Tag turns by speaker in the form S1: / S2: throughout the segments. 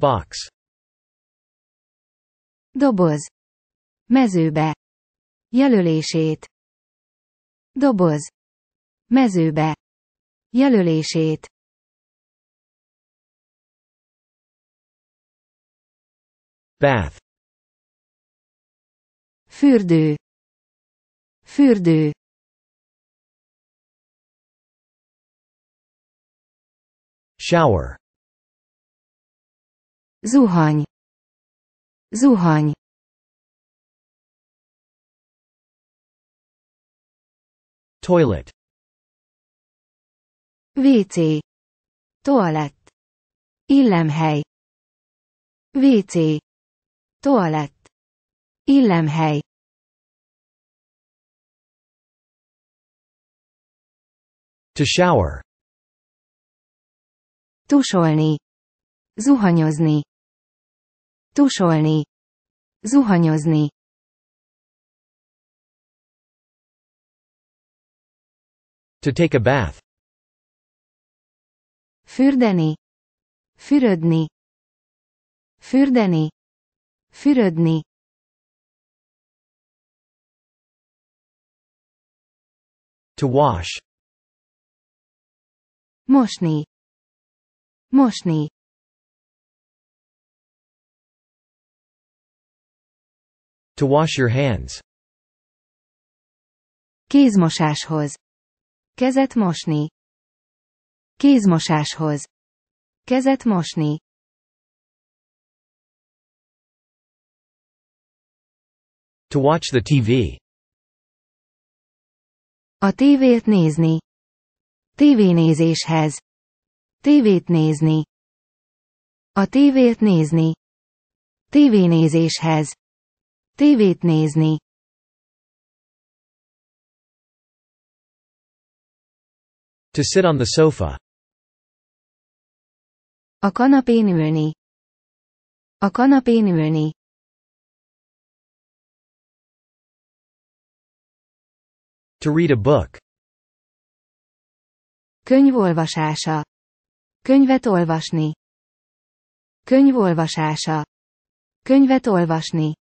S1: Box. Doboz. Mezőbe. Jelölését. Doboz. Mezőbe. Jelölését. Bath. Fürdő. Fürdő. Shower. Zuhany. Zuhany. Toilet. WC. Toalett. Illemhely. WC. Toalett. Illemhely. To shower. Tusolni. Zuhanyozni. Tusolni. Zuhanyozni. To take a bath. Fürdeni. Fürödni. Fürdeni. Fürödni. To wash. Mosni. Mosni. To wash your hands.
S2: Kézmosáshoz. Kezet mosni. Kézmosáshoz. Kezet mosni.
S1: To watch the TV.
S2: A tévét nézni. Tévénézéshez. Tévét nézni. A tévét nézni. Tévénézéshez. Tévét
S1: nézni. To sit on the sofa. A kanapén ülni. A kanapén ülni. To read a book.
S2: Könyvolvasása. Könyvet olvasni. Könyvolvasása. Könyvet olvasni.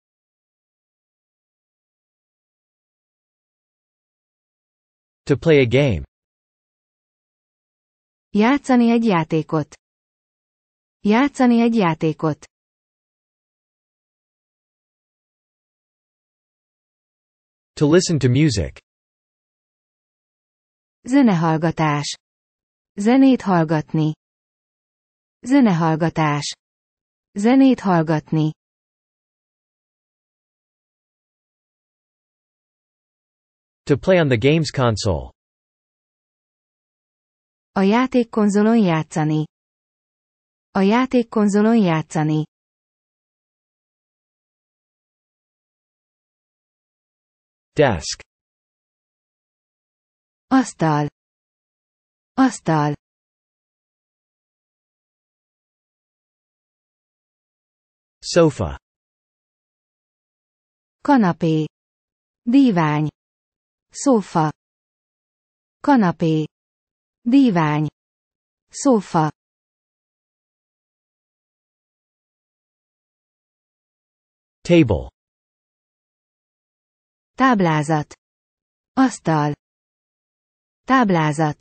S1: To play a game. Játszani egy játékot. Játszani egy játékot. To listen to music. Zenehallgatás. Zenét hallgatni. Zenehallgatás. Zenét hallgatni. To play on the games console. A játékkonzolon játszani. A játékkonzolon játszani. Desk. Asztal. Asztal. Sofa. Kanapé. Dívány. szófa, kanapé, dívány, szófa. Table. Táblázat. Asztal. Táblázat.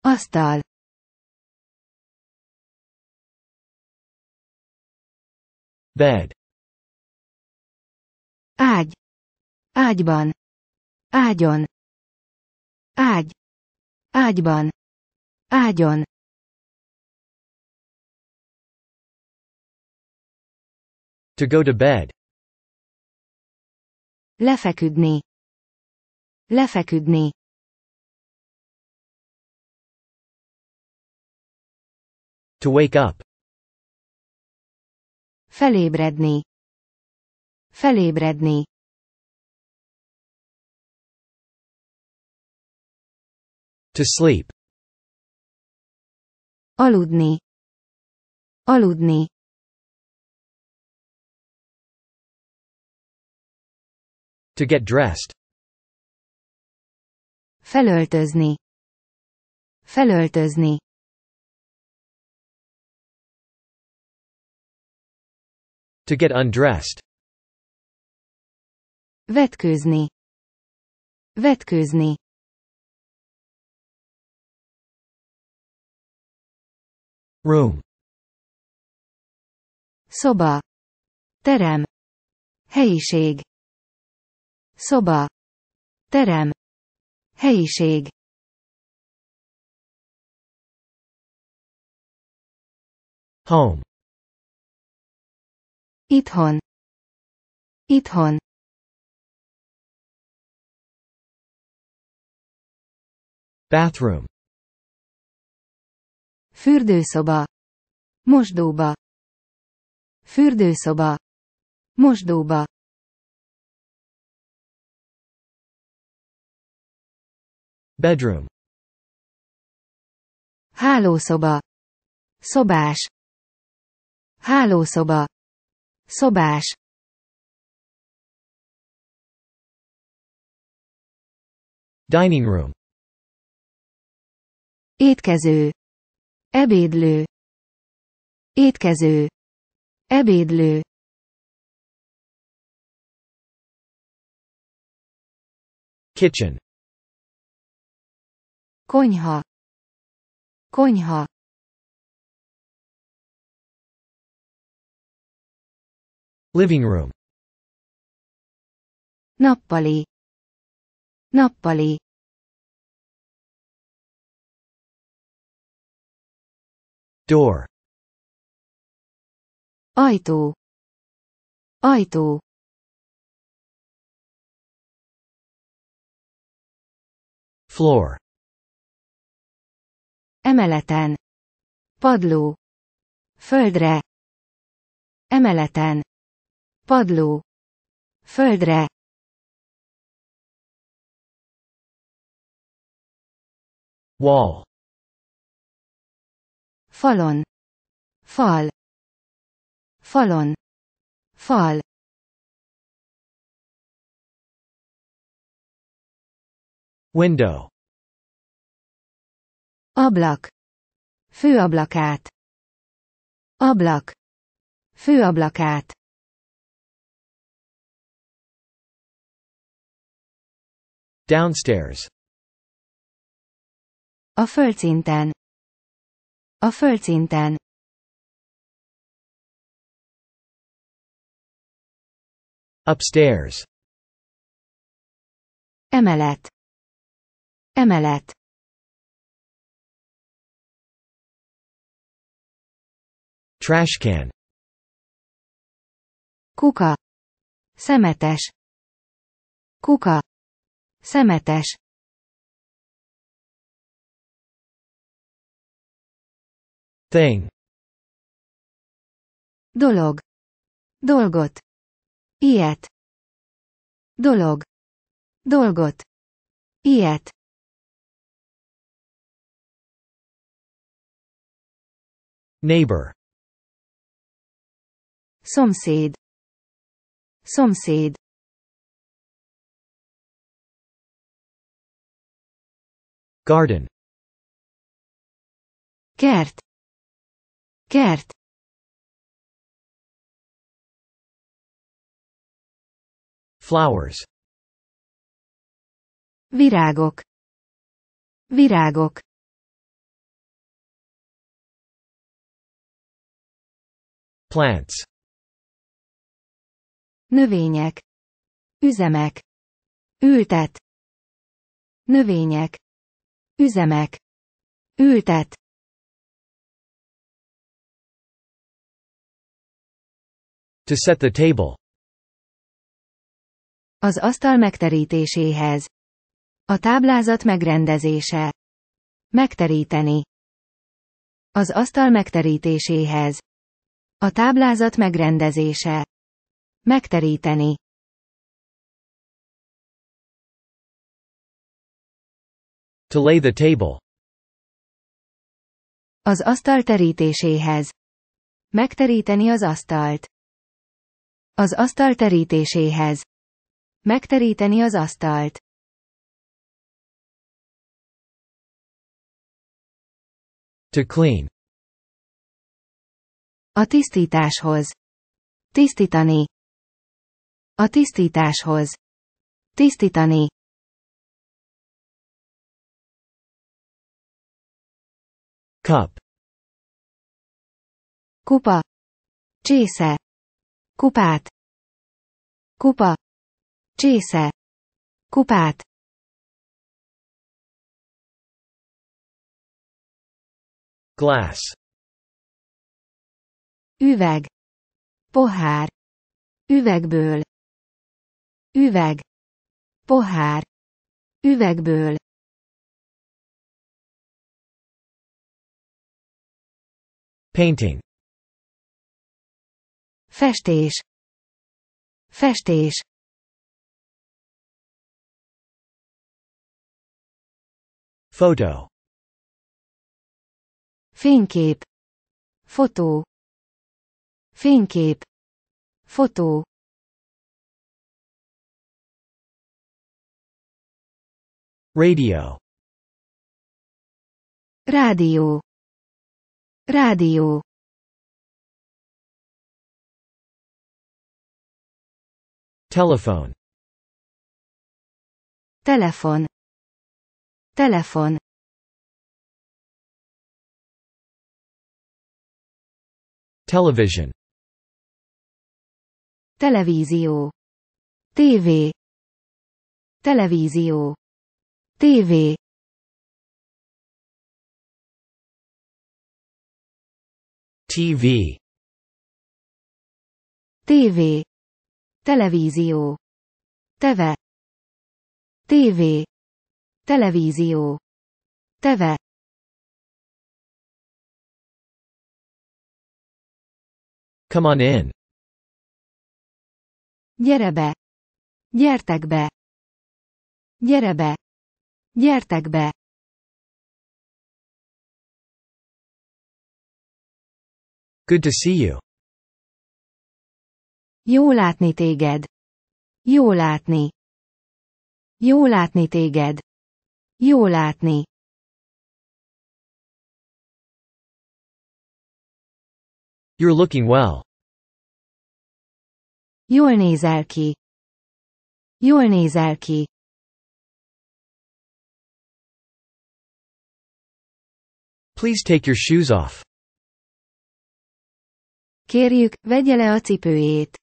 S1: Asztal. Bed. Ágy. Ágyban. Ágyon. Ágy. Ágyban. Ágyon. To go to bed. Lefeküdni. Lefeküdni. To wake up. Felébredni. Felébredni. To sleep. Aludni. Aludni. To get dressed. Felöltözni. Felöltözni. To get undressed. Vetkőzni. Vetkőzni. Room soba, Terem Helyiség Soba, Terem Helyiség Home Itthon Itthon Bathroom Fürdőszoba. Mosdóba. Fürdőszoba. Mosdóba. Bedroom. Hálószoba. Szobás. Hálószoba. Szobás. Dining room. Étkező. Ebédlő. Étkező. Ebédlő. Kitchen. Konyha. Konyha. Living room. Nappali. Nappali. Door. Ajtó. Ajtó. Floor. Emeleten. Padló. Földre. Emeleten. Padló. Földre. Wall falon, fal, falon, fal. Window. Ablak. Főablakát. Ablak. Főablakát. Downstairs. A földszinten. A földszinten. Upstairs. Emelet. Emelet. Trash can. Kuka. Szemetes. Kuka. Szemetes. Thing. Dolog. Dolgot. Ilyet. Dolog. Dolgot. Ilyet. Neighbor. Szomszéd. Szomszéd. Garden. Kert. Kert. Flowers. Virágok. Virágok. Plants. Növények. Üzemek. Ültet. Növények. Üzemek. Ültet. To set the table.
S2: Az asztal megterítéséhez. A táblázat megrendezése. Megteríteni. Az asztal megterítéséhez. A táblázat megrendezése. Megteríteni.
S1: To lay the table.
S2: Az asztal terítéséhez. Megteríteni az asztalt. Az asztal terítéséhez. Megteríteni az asztalt.
S1: To clean. A tisztításhoz. Tisztítani. A tisztításhoz. Tisztítani. Cup. Kupa. Csésze kupát, kupa, csésze, kupát. Glass. Üveg. Pohár. Üvegből. Üveg. Pohár. Üvegből. Painting. Festés. Festés. Photo. Fénykép. Fotó. Fénykép. Fotó. Radio. Rádió. Rádió. Telephone. Telefon. Telefon. Television. Televízió. TV. Televízió. TV. TV. TV. Televízió. Teve. TV. Televízió. Teve. Come on in. Gyere be. Gyertek be. Gyere be. Gyertek be. Good to see you.
S2: Jó látni téged. Jó látni. Jó látni téged. Jó látni.
S1: You're looking well. Jól nézel ki. Jól nézel ki. Please take your shoes off. Kérjük, vegye le a cipőjét.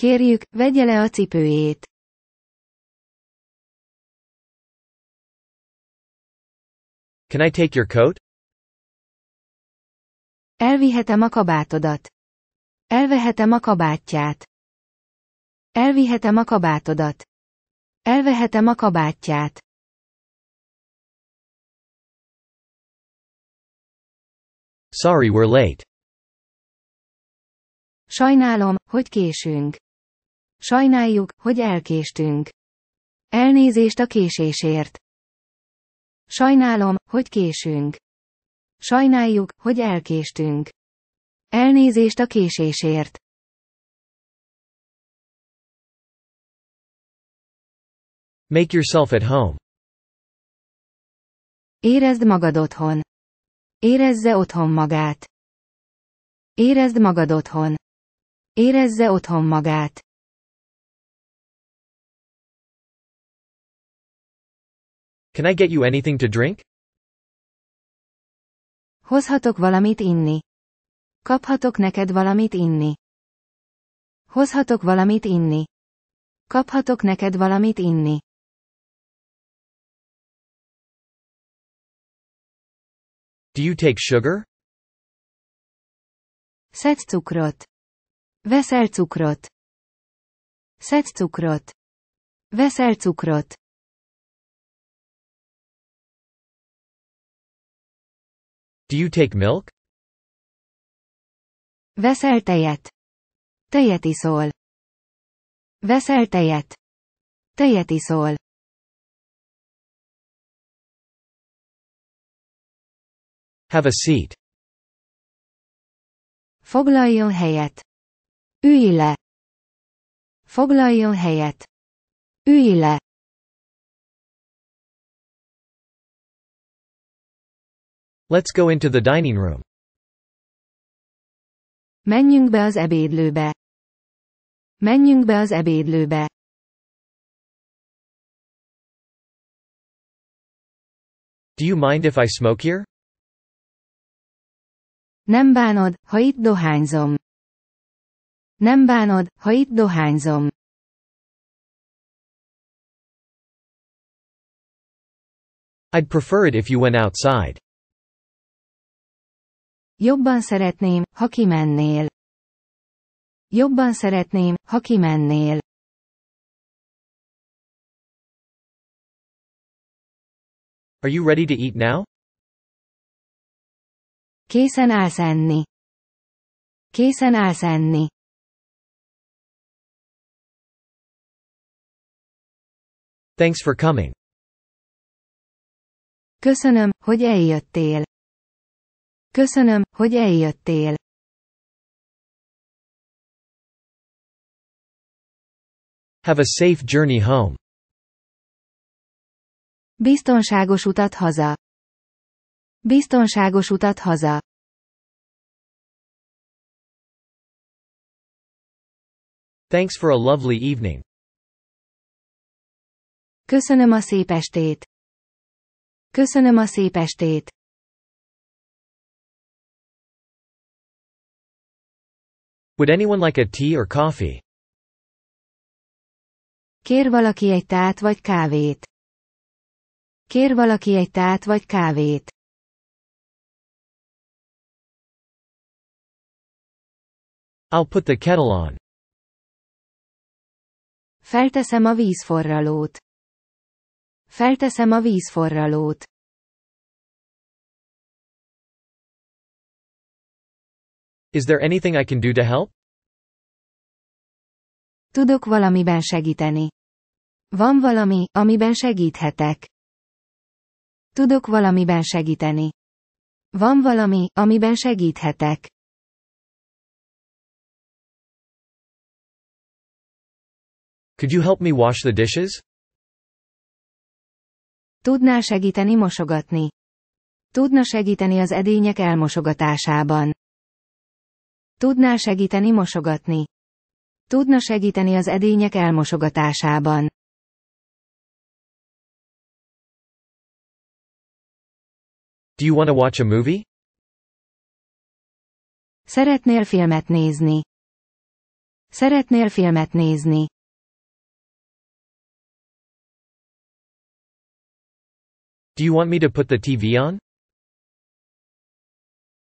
S1: Kérjük, vegye le a cipőjét. Can I take your coat? Elvihetem
S2: a kabátodat. Elvehetem a kabátját. Elvihetem a kabátodat. Elvehetem a kabátját.
S1: Sorry we're late.
S2: Sajnálom, hogy késünk. Sajnáljuk, hogy elkéstünk. Elnézést a késésért. Sajnálom, hogy késünk. Sajnáljuk, hogy elkéstünk. Elnézést a késésért.
S1: Make yourself at home.
S2: Érezd magad otthon. Érezze otthon magát. Érezd magad otthon. Érezze otthon magát.
S1: Can I get you anything to drink?
S2: Hozhatok valamit inni. Kaphatok neked valamit inni. Hozhatok valamit inni. Kaphatok neked valamit inni.
S1: Do you take sugar? Szedsz cukrot. Veszel cukrot. Szedsz cukrot. Veszel cukrot. Do you take milk? Veszel tejet. Tejet iszol. Veszel tejet. Tejet iszol. Have a seat. Foglaljon helyet. Ülj le. Foglaljon helyet. Ülj le. Let's go into the dining room. Menjünk be az ebédlőbe. Menjünk be az ebédlőbe. Do you mind if I smoke here?
S2: Nem bánod, ha itt dohányzom. Nem bánod, ha itt dohányzom.
S1: I'd prefer it if you went outside.
S2: Jobban szeretném, ha kimennél. Jobban szeretném, ha kimennél.
S3: Are
S1: you ready to eat now? Készen állsz enni. Készen állsz enni. Thanks for coming. Köszönöm, hogy eljöttél. Köszönöm, hogy eljöttél. Have a safe journey home.
S2: Biztonságos utat haza. Biztonságos utat haza.
S1: Thanks for a lovely evening. Köszönöm a szép estét. Köszönöm a szép estét. Would anyone like a tea or coffee?
S2: Kér valaki egy tát vagy kávét. Kér valaki egy
S1: tát vagy kávét. I'll put the kettle on.
S2: Felteszem a vízforralót. Felteszem a vízforralót.
S1: Is there anything I can do to help?
S2: Tudok valamiben segíteni. Van valami, amiben segíthetek. Tudok valamiben segíteni. Van valami, amiben segíthetek.
S1: Could you help me wash the dishes?
S2: Tudnál segíteni mosogatni. Tudna segíteni az edények elmosogatásában. Tudnál segíteni mosogatni. Tudna segíteni az edények elmosogatásában.
S1: Do you want to watch a movie? Szeretnél filmet nézni? Szeretnél filmet nézni? Do you want me to put the TV on?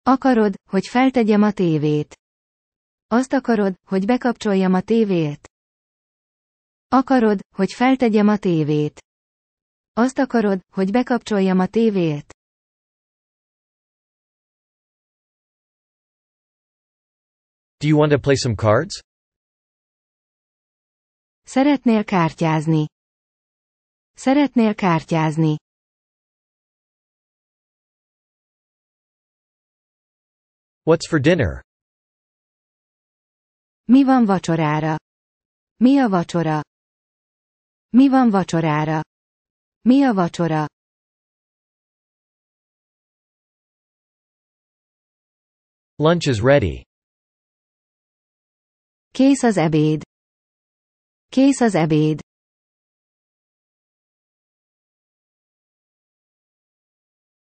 S2: Akarod, hogy feltegyem a tévét? Azt akarod, hogy bekapcsoljam a tévét? Akarod, hogy feltegyem a tévét? Azt akarod, hogy bekapcsoljam
S1: a tévét? Do you want to play some cards? Szeretnél kártyázni? Szeretnél kártyázni? What's for dinner? Mi van vacsorára? Mi a vacsora? Mi van vacsorára? Mi a vacsora? Lunch is ready. Kész az ebéd. Kész az ebéd.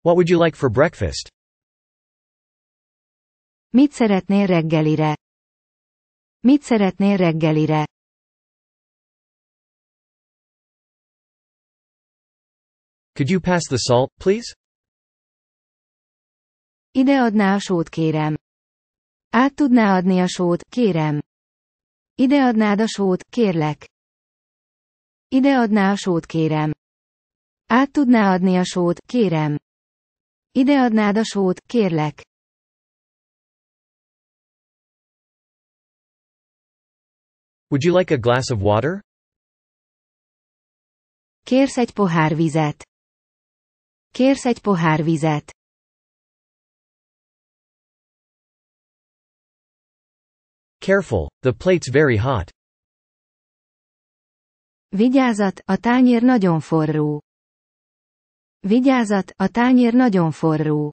S1: What would you like for breakfast? Mit szeretnél reggelire? Mit szeretnél reggelire? Could you pass the salt,
S2: please? Ideadná a sót, kérem. Át tudná adni a sót, kérem. adnád a sót, kérlek. Ideadná a sót, kérem. Át tudná adni a sót, kérem. adnád a sót, kérlek.
S1: Would you like a glass of water? Kérsz egy pohár vizet. Kérsz egy pohár vizet. Careful, the plate's very hot. Vigyázat, a tányér nagyon forró. Vigyázat, a tányér nagyon forró.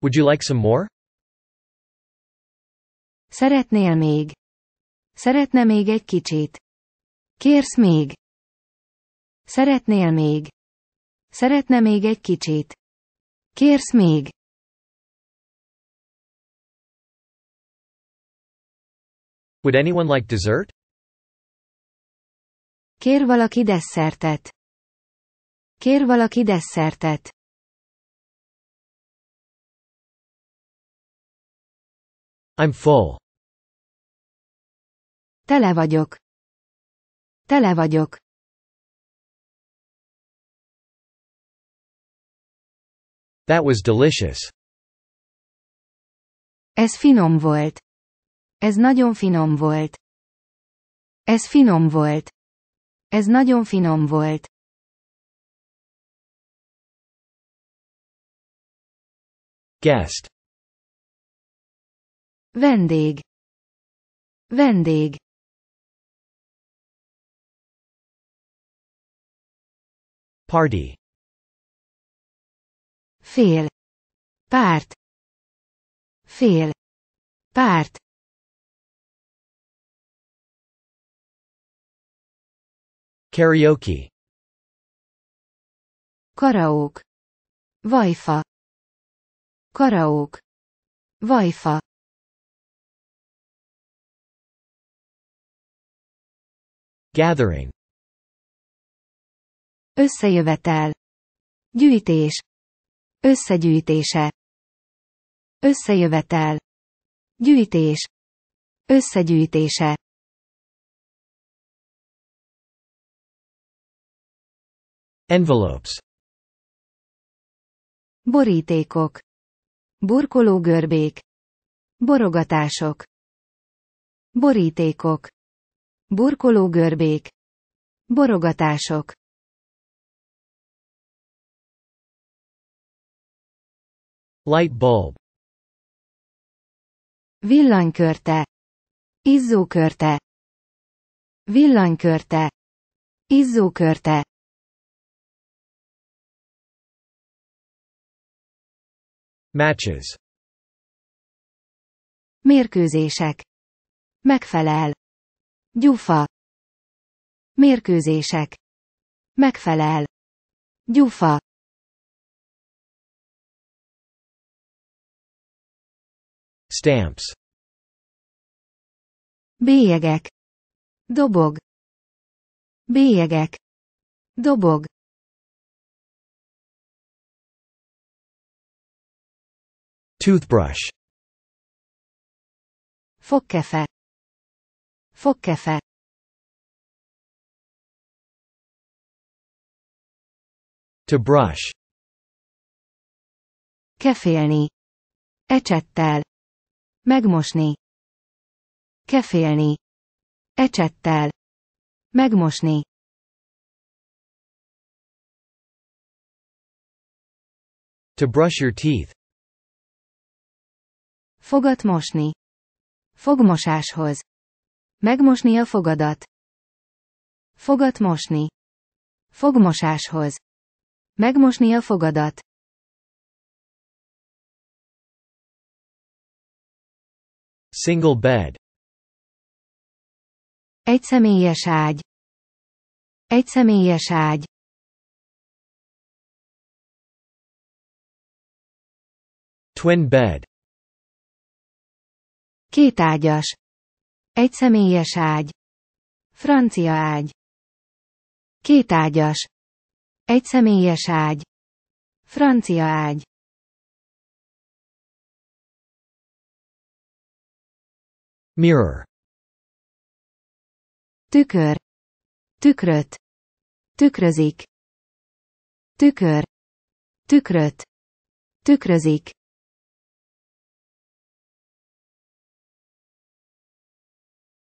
S1: Would you like some more?
S2: Szeretnél még? Szeretne még egy kicsit? Kérsz még? Szeretnél még? Szeretne még egy kicsit?
S1: Kérsz még? Would anyone like dessert? Kér valaki desszertet. Kér valaki desszertet. I'm full. Tele vagyok. Tele vagyok. That was delicious.
S2: Ez finom volt. Ez nagyon finom volt. Ez finom volt.
S1: Ez nagyon finom volt. Guest. Vendég. Vendég. Party Fél. Párt. Fél. Párt. Karaoke. Karaók. Vajfa. Karaók. Vajfa. Gathering
S2: Összejövetel. Gyűjtés. Összegyűjtése. Összejövetel. Gyűjtés.
S1: Összegyűjtése. Envelopes.
S2: Borítékok. burkoló görbék, Borogatások. Borítékok. burkoló görbék,
S1: Borogatások. Light bulb. Villanykörte. Izzókörte. Villanykörte. Izzókörte. Matches. Mérkőzések. Megfelel. Gyufa. Mérkőzések. Megfelel. Gyufa. Stamps. Bélyegek. Dobog. Bélyegek. Dobog. Toothbrush. Fogkefe. Fogkefe. To brush.
S2: Kefélni. Ecsettel. Megmosni. Kefélni. Ecsettel. Megmosni.
S1: To brush your teeth.
S2: Fogat mosni. Fogmosáshoz. Megmosni a fogadat. Fogat mosni. Fogmosáshoz. Megmosni a fogadat.
S1: Single bed. személyes ágy. személyes ágy. Twin bed.
S2: Kétágyas. személyes ágy. Francia ágy. Kétágyas. személyes ágy. Francia
S1: ágy. mirror tükör tükröt tükrözik tükör tükröt tükrözik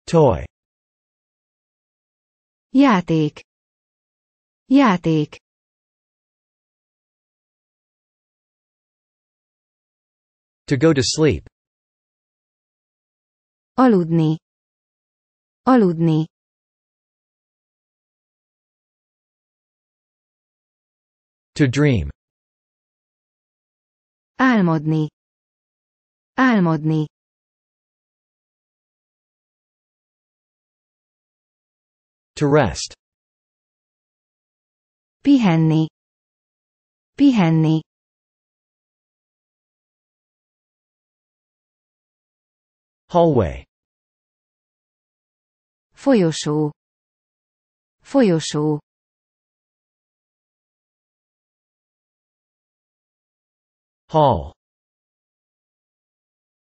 S1: toy játék játék to go to sleep Aludni. Aludni. To dream. Álmodni. Álmodni. To rest. Pihenni. Pihenni. Hallway Folyosó. Folyosó. Hall.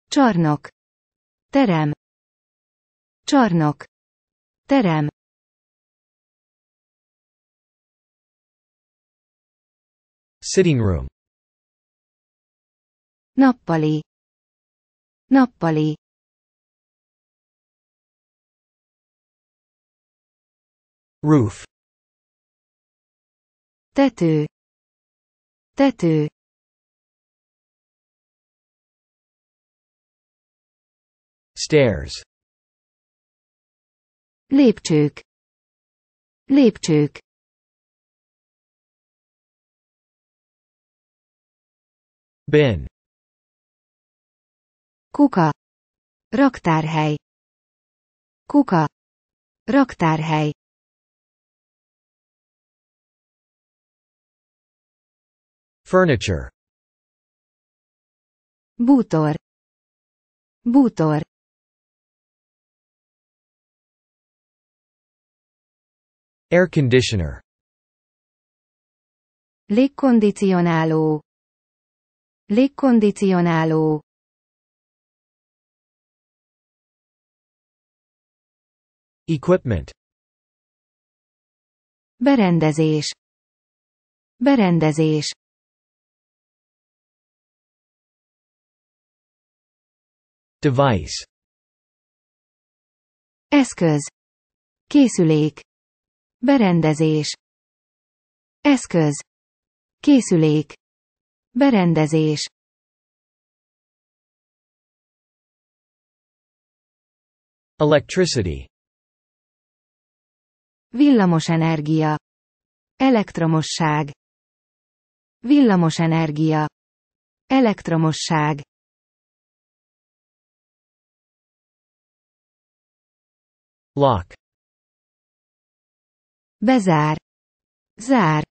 S1: Csarnok. Terem. Csarnok. Terem. Sitting room. Nappali. Nappali. roof tető tető stairs lépcsők lépcsők bin kuka raktárhely kuka raktárhely Furniture Bútor Bútor Air conditioner Légkondicionáló Légkondicionáló Equipment Berendezés Berendezés Device Eszköz Készülék Berendezés Eszköz Készülék Berendezés Electricity
S2: villamos energia, Elektromosság Villamos energia, Elektromosság
S1: Lock. Bezár. Zár.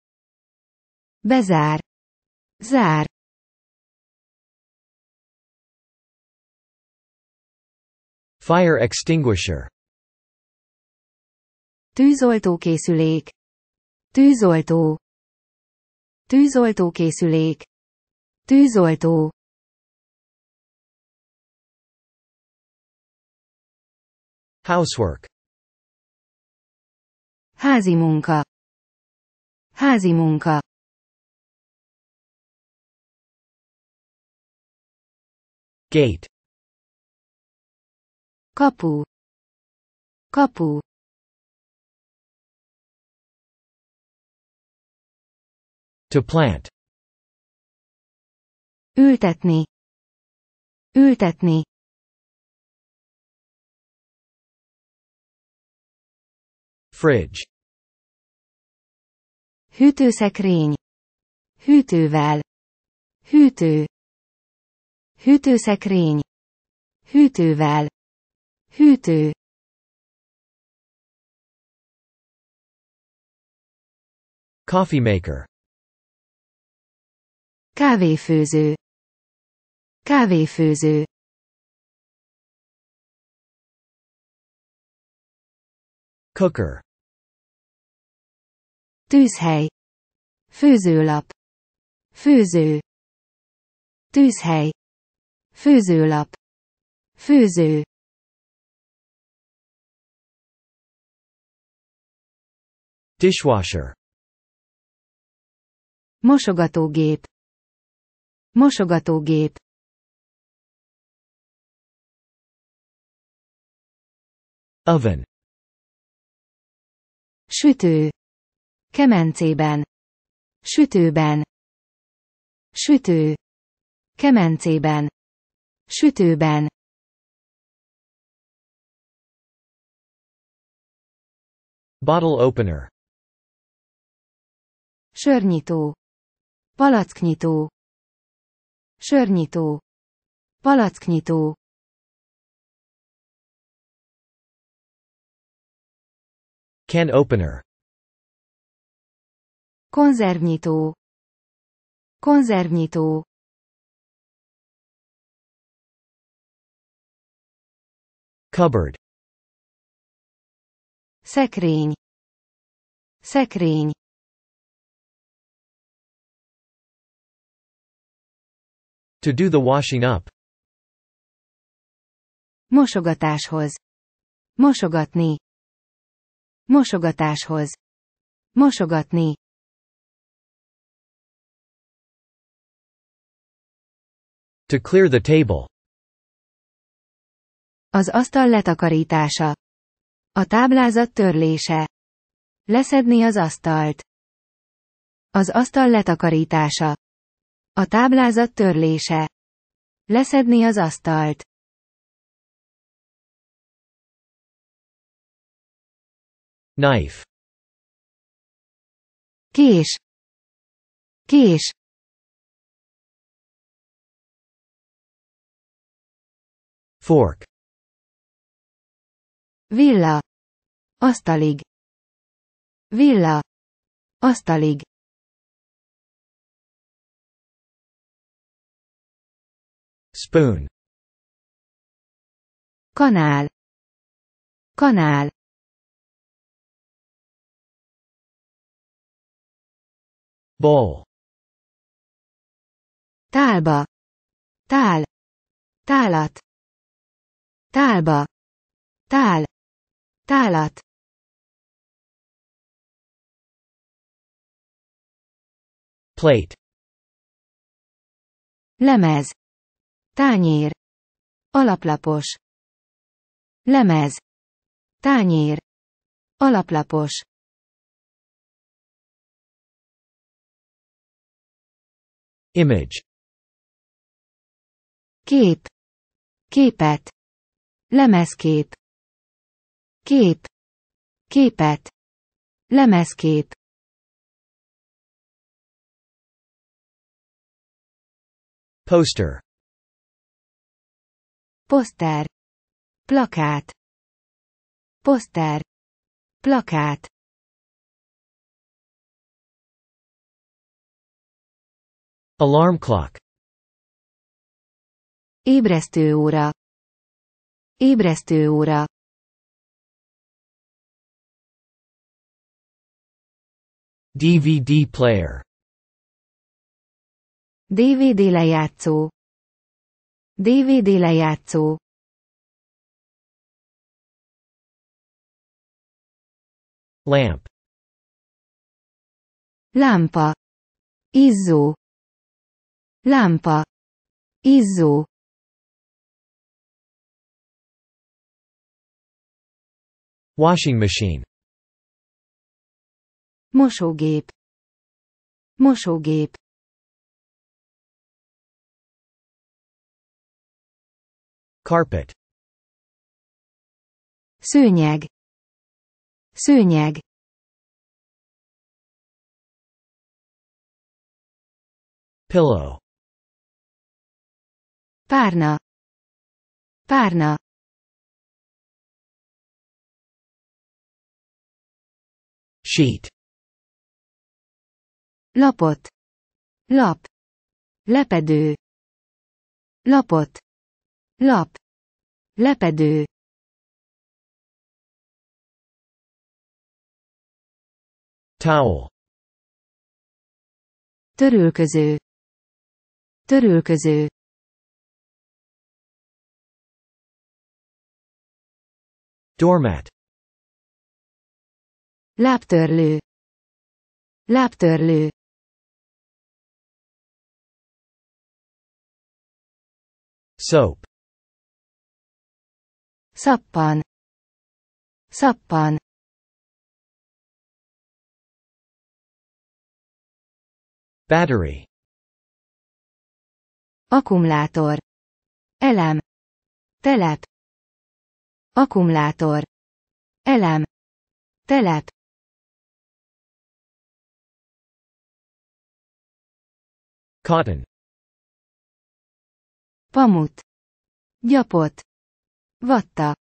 S1: Bezár. Zár. Fire extinguisher.
S2: Tűzoltó készülék, Tűzoltó. tűzoltó készülék,
S1: Tűzoltó. Housework Házi munka. Házi munka. Gate. Kapu. Kapu. To plant. Ültetni. Ültetni. Fridge. Hűtőszekrény. Hűtővel. Hűtő. Hűtőszekrény. Hűtővel. Hűtő. Coffee maker. Kávéfőző. Kávéfőző. Cooker. Tűzhely. Főzőlap. Főző. Tűzhely. Főzőlap. Főző. Dishwasher. Mosogatógép. Mosogatógép. Oven. Sütő
S2: kemencében, sütőben, sütő, kemencében, sütőben.
S1: Bottle opener. Sörnyitó. Palacknyitó. Sörnyitó. Palacknyitó. Can opener. Konzervnyitó. Konzervnyitó. Cupboard. Szekrény. Szekrény. To do the washing up.
S2: Mosogatáshoz. Mosogatni. Mosogatáshoz.
S1: Mosogatni. To clear the table.
S2: Az asztal letakarítása. A táblázat törlése. Leszedni az asztalt. Az asztal letakarítása. A táblázat törlése. Leszedni az asztalt.
S1: Knife. Kés. Kés. Fork. Villa. Asztalig. Villa. Asztalig. Spoon. Kanál. Kanál. Bowl. Tálba. Tál. Tálat. Tálba. Tál. Tálat. Plate.
S2: Lemez. Tányér. Alaplapos. Lemez. Tányér. Alaplapos.
S1: Image. Kép. Képet lemezkép kép képet lemezkép poster poszter plakát poster plakát alarm clock ébresztő óra Ébresztő óra. DVD player. DVD lejátszó. DVD lejátszó. Lamp. Lámpa. Izzó. Lámpa. Izzó. Washing machine. Mosógép. Mosógép. Carpet. Szőnyeg. Szőnyeg. Pillow. Párna. Párna. Sheet. Lapot. Lap. Lepedő. Lapot. Lap. Lepedő. Towel. Törülköző. Törülköző. Doormat. Lábtörlő. Lábtörlő. Soap. Szappan. Szappan. Battery. Akkumulátor. Elem. Telep. Akkumulátor. Elem. Telep. Cotton. Pamut. Gyapot. Vatta.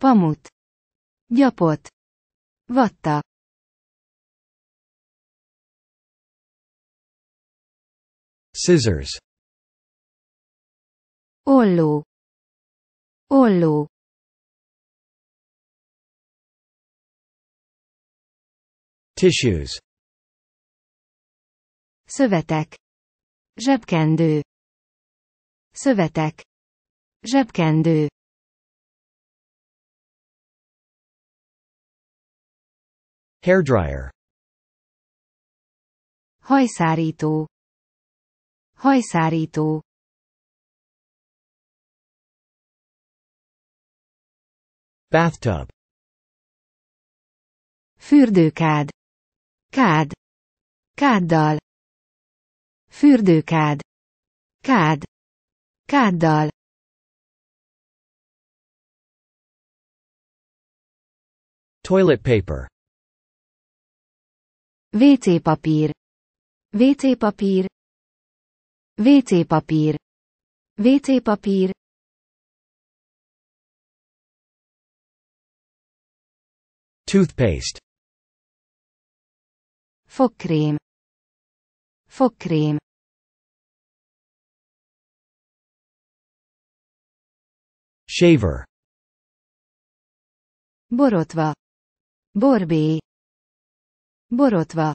S1: Pamut. Gyapot. Vatta. Scissors. Olló. Olló. Tissues. Szövetek. Zsebkendő. Szövetek. Zsebkendő. Hairdryer. Hajszárító. Hajszárító. Bathtub. Fürdőkád. Kád. Káddal. Fürdőkád. Kád. Káddal. Toilet paper.
S2: WC papír. WC papír. WC papír. WC papír.
S1: Toothpaste. Fogkrém. Fogkrém Shaver Borotva Borbé Borotva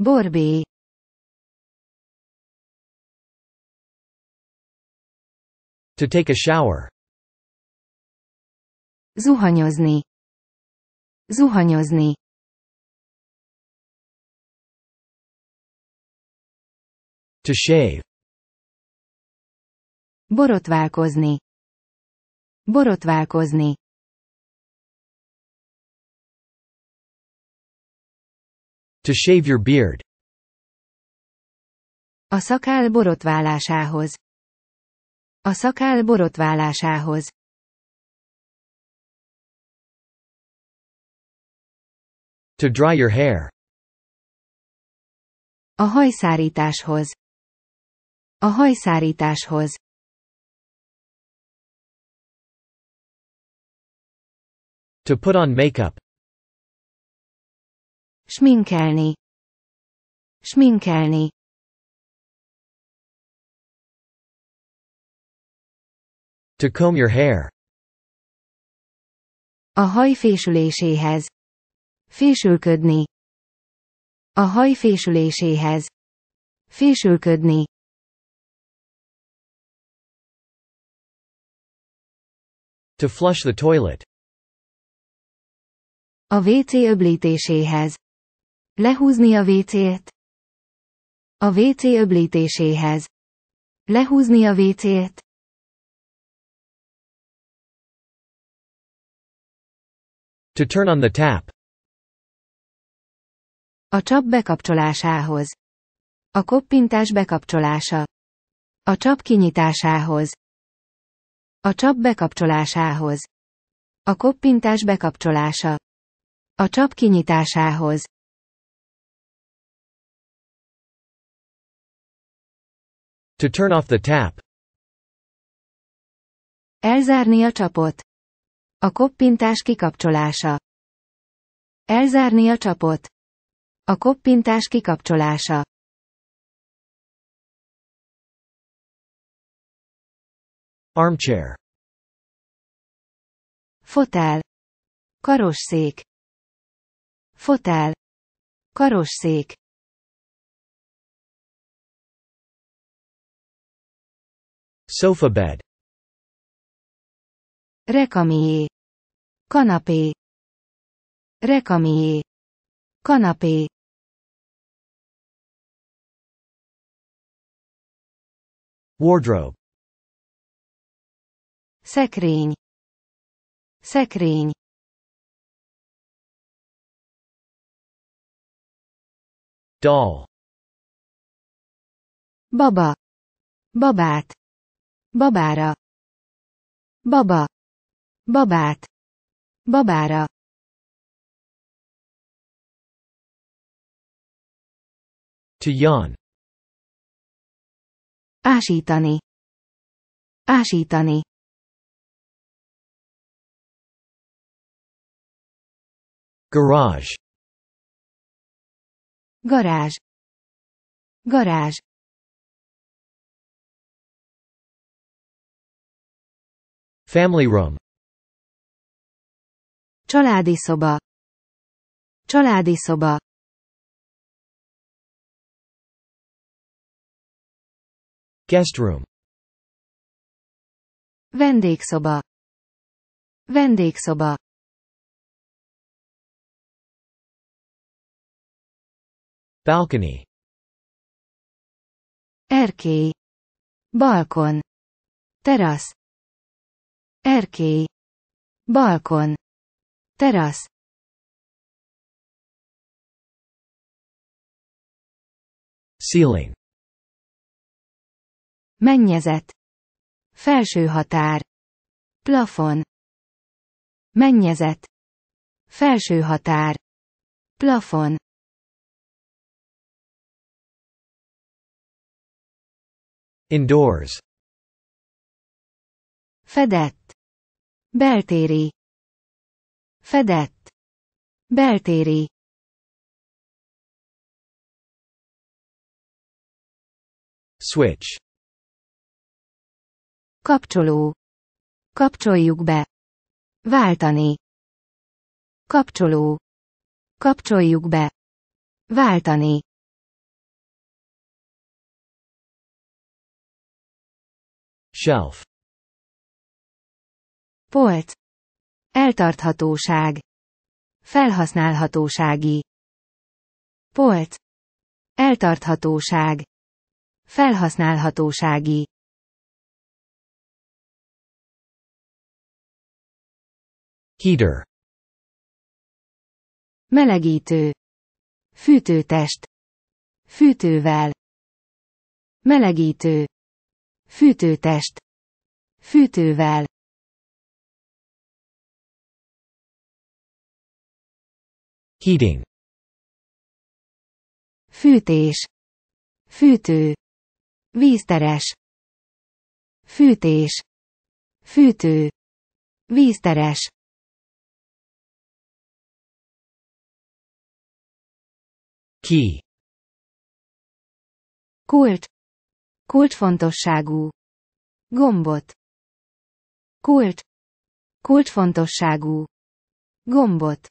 S1: Borbé To take a shower Zuhanyozni Zuhanyozni To shave. Borotválkozni. Borotválkozni. To shave your beard.
S2: A szakál borotválásához. A szakál borotválásához.
S3: To
S1: dry your hair. A hajszárításhoz. A hajszárításhoz To put on makeup. Sminkelni. Sminkelni. To comb your hair.
S2: A haj fésüléséhez. Fésülködni. A haj fésüléséhez. Fésülködni.
S1: To flush the toilet.
S2: A WC öblítéséhez. Lehúzni a WC-t. A WC öblítéséhez. Lehúzni a WC-t.
S1: To turn on the tap.
S2: A csap bekapcsolásához. A koppintás bekapcsolása. A csap kinyitásához. A csap bekapcsolásához. A koppintás bekapcsolása. A csap kinyitásához.
S1: To turn off the tap.
S2: Elzárni a csapot. A koppintás kikapcsolása. Elzárni a csapot. A koppintás kikapcsolása.
S1: Armchair. Fotel. Karosszék. Fotel. Karosszék. Sofa bed. Rekamié. Kanapé. Rekamié. Kanapé. Wardrobe. Szekrény. Szekrény. Doll. Baba. Babát. Babára. Baba. Babát. Babára. To yawn. Ásítani. Ásítani. Garage Garage. Garage. Family room Családi szoba Családi szoba Guest room Vendégszoba Vendégszoba Balcony. Erkély. Balkon. Terasz. Erkély. Balkon. Terasz. Ceiling.
S2: Mennyezet. Felső határ. Plafon. Mennyezet. Felső határ.
S1: Plafon. Indoors. Fedett. Beltéri. Fedett. Beltéri. Switch. Kapcsoló. Kapcsoljuk be. Váltani. Kapcsoló. Kapcsoljuk be. Váltani. Shelf.
S2: Polc. Eltarthatóság. Felhasználhatósági. Polc. Eltarthatóság.
S1: Felhasználhatósági. Heater. Melegítő. Fűtőtest. Fűtővel. Melegítő. Fűtőtest. Fűtővel. Heating. Fűtés. Fűtő. Vízteres. Fűtés. Fűtő. Vízteres. Key. Kult. Kultfontosságú Gombot. Kult. kultfontosságú Gombot.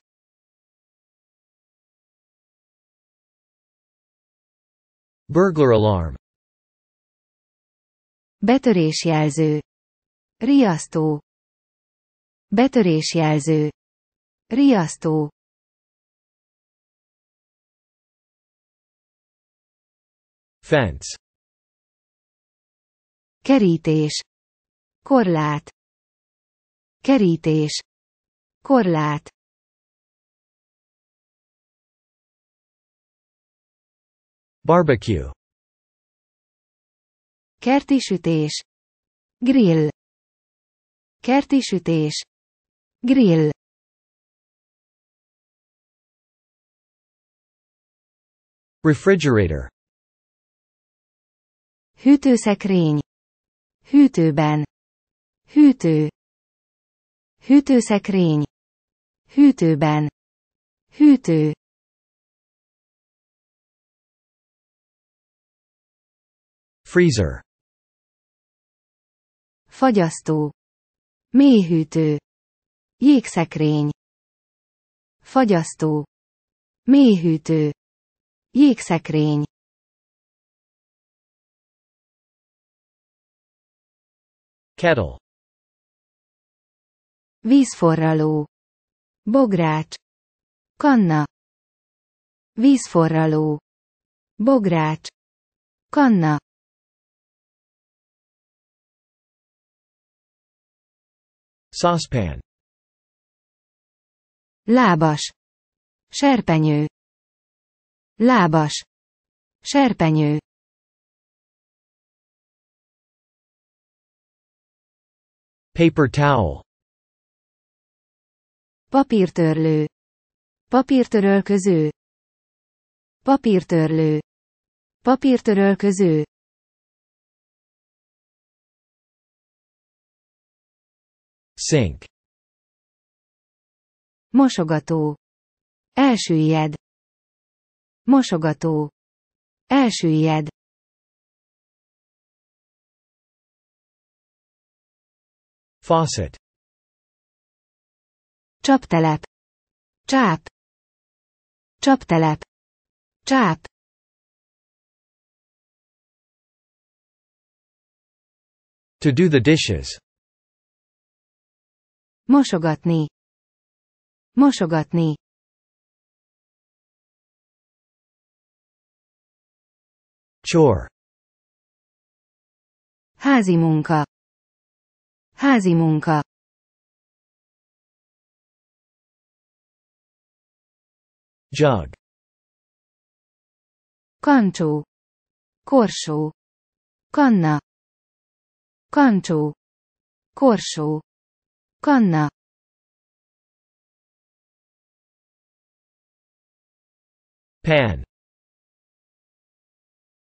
S1: Burglar alarm. Betörésjelző. Riasztó. Betörésjelző. Riasztó. Fence. Kerítés. Korlát. Kerítés. Korlát. Barbecue. Kerti sütés. Grill. Kerti sütés. Grill. Refrigerator.
S2: Hűtőszekrény hűtőben, hűtő, hűtőszekrény, hűtőben, hűtő.
S1: Freezer. Fagyasztó. Mélyhűtő. Jégszekrény. Fagyasztó. Mélyhűtő. Jégszekrény. Kettle
S2: Vízforraló Bogrács Kanna Vízforraló Bogrács Kanna
S1: Saucepan Lábas Serpenyő Lábas Serpenyő Paper towel. Papírtörlő. Papírtörölköző. Papírtörlő. Papírtörölköző. Sink. Mosogató. Elsüllyed. Mosogató. Elsüllyed. Faucet. Csaptelep. Csáp. Csaptelep. Csáp. To do the dishes. Mosogatni. Mosogatni. Chore. Házi munka. Házi munka. Jug. Kancsó. Korsó. Kanna. Kancsó. Korsó. Kanna. Pan.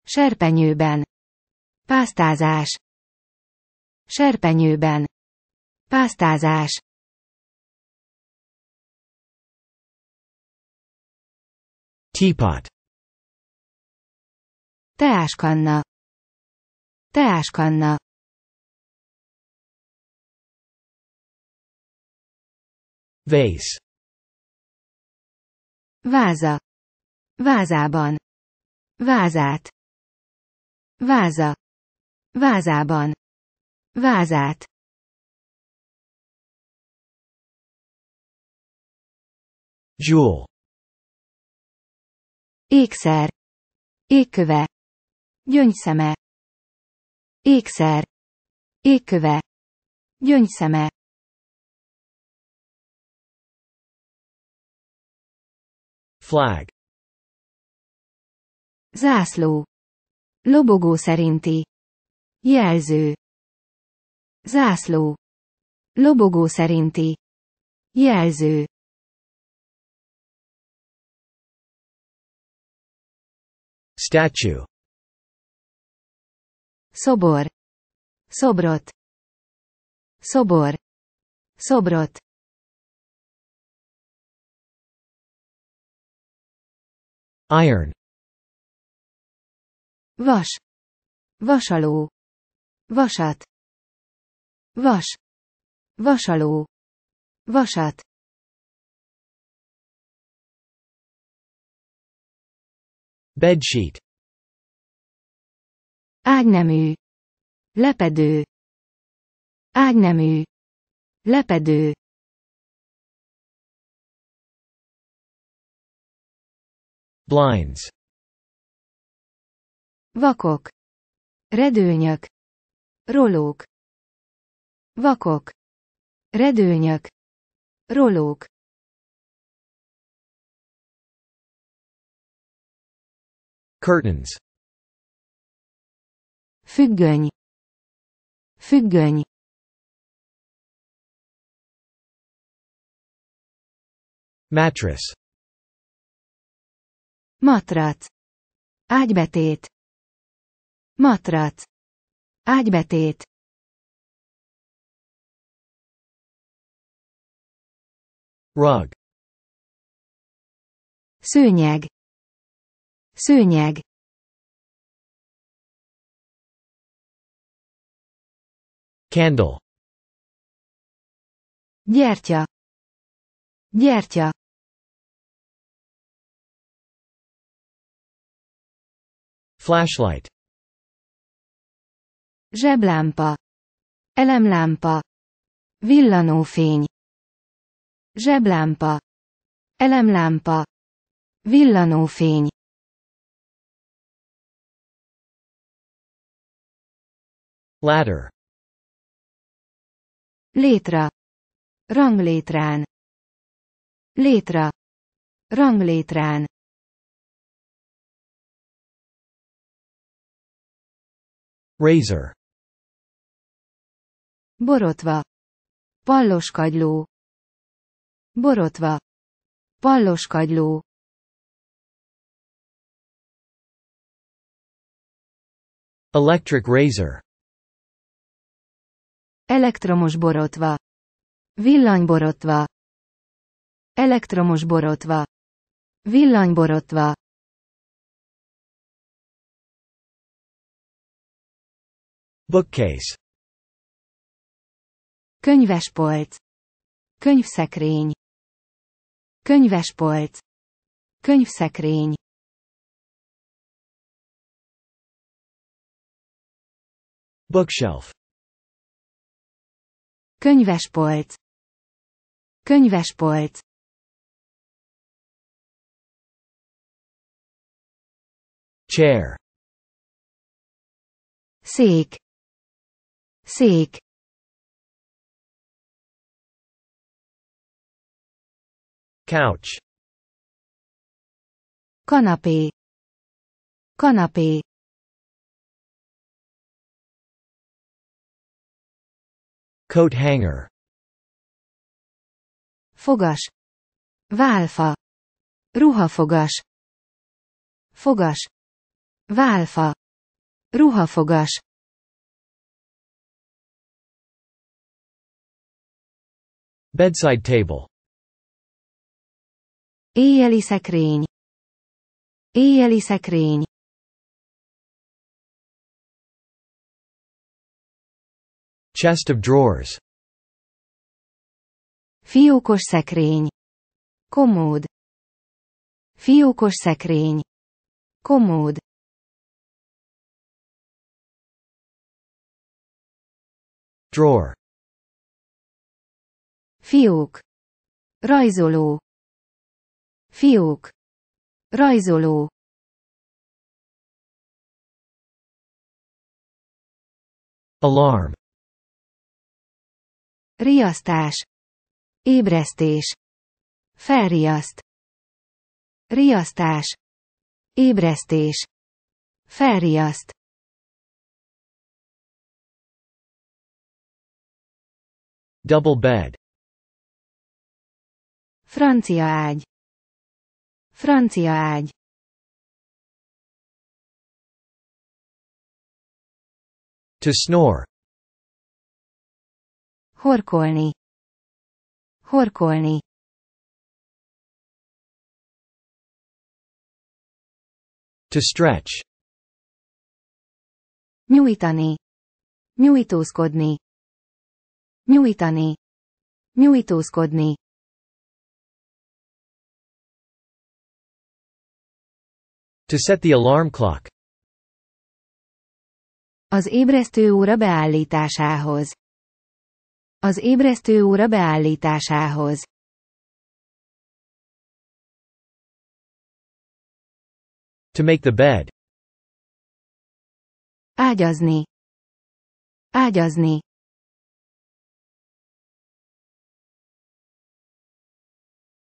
S1: Serpenyőben. Pásztázás. Serpenyőben. Pásztázás. Teapot. Teáskanna. Teáskanna. Vase. Váza. Vázában. Vázát. Váza. Vázában. Vázát. Jewel. Ékszer. Ékköve. Gyöngyszeme. Ékszer. Ékköve. Gyöngyszeme. Flag. Zászló. Lobogó szerinti. Jelző. Zászló. Lobogó szerinti. Jelző. Statue. Szobor. Szobrot. Szobor. Szobrot. Iron. Vas. Vasaló. Vasat. Vas. Vasaló. Vasat. Bedsheet. Ágynemű. Lepedő. Ágynemű. Lepedő. Blinds. Vakok. Redőnyök. Rolók. Vakok. Redőnyök. Rolók. Curtains. Függöny. Függöny. Mattress. Matrat. Ágybetét. Matrat. Ágybetét. Rug. Szőnyeg. Szőnyeg. Candle. Gyertya. Gyertya. Flashlight.
S2: Zseblámpa. Elemlámpa. Villanófény. Zseblámpa. Elemlámpa.
S1: Villanófény. Ladder. Létra. Ranglétrán. Létra. Ranglétrán. Razor. Borotva. kagyló. Borotva. kagyló. Electric razor.
S2: Elektromos borotva. Villanyborotva. Elektromos borotva. Villanyborotva.
S1: Bookcase. Könyvespolc. Könyvszekrény. Könyvespolc. Könyvszekrény. Bookshelf. Könyvespolc. Könyvespolc. Chair. Szék. Szék. couch kanapé kanapé coat hanger fogas válfa ruhafogas fogas válfa ruhafogas bedside table Éjjeli szekrény. Éjjeli szekrény. Chest of drawers. Fiókos szekrény. Komód. Fiókos szekrény. Komód. Drawer. Fiók. Rajzoló. Fiók. Rajzoló. Alarm. Riasztás. Ébresztés. Felriaszt. Riasztás. Ébresztés. Felriaszt. Double bed. Francia ágy. Francia ágy. To snore. Horkolni. Horkolni. To stretch. Nyújtani. Nyújtózkodni. Nyújtani. Nyújtózkodni. To set the alarm clock.
S2: Az ébresztő óra beállításához. Az ébresztő óra
S1: beállításához. To make the bed. Ágyazni. Ágyazni.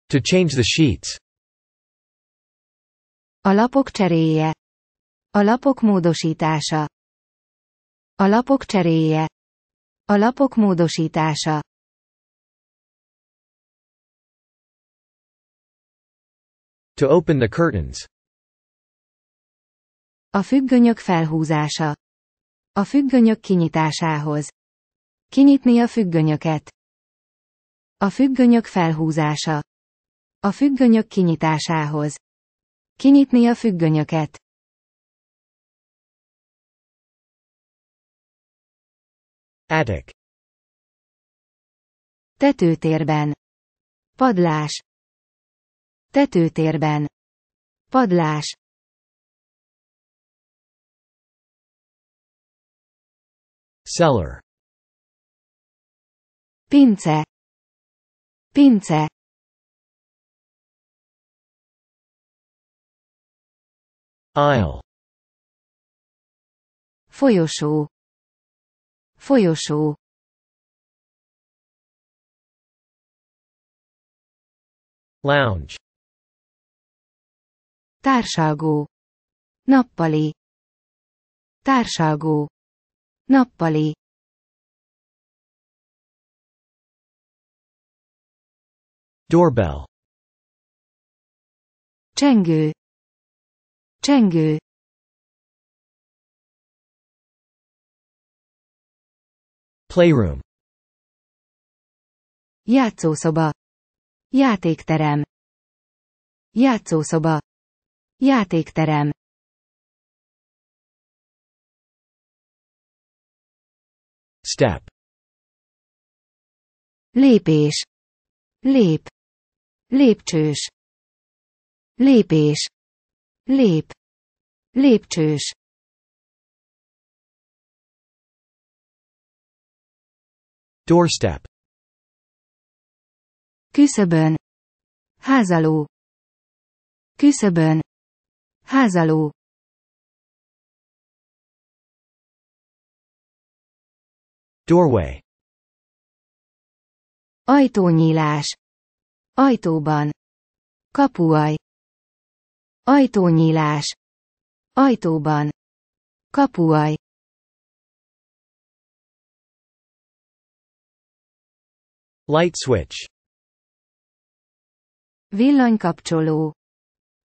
S1: To change the sheets.
S2: A lapok cseréje. A lapok módosítása. A lapok cseréje. A lapok módosítása.
S1: To open the curtains.
S2: A függönyök felhúzása. A függönyök kinyitásához. Kinyitni a függönyöket. A függönyök felhúzása. A függönyök kinyitásához. Kinyitni a függönyöket.
S1: Attic. Tetőtérben. Padlás. Tetőtérben. Padlás. Cellar. Pince. Pince. Aisle Folyosó Folyosó Lounge Társalgó Nappali Társalgó Nappali Doorbell Csengő Csengő Playroom Játszószoba Játékterem Játszószoba Játékterem Step Lépés Lép Lépcsős Lépés Lép. Lépcsős. Doorstep. Küszöbön. Házaló. Küszöbön. Házaló. Doorway. Ajtónyílás.
S2: Ajtóban. Kapuaj. Ajtónyílás. Ajtóban. Kapuaj.
S1: Light switch.
S2: Villanykapcsoló.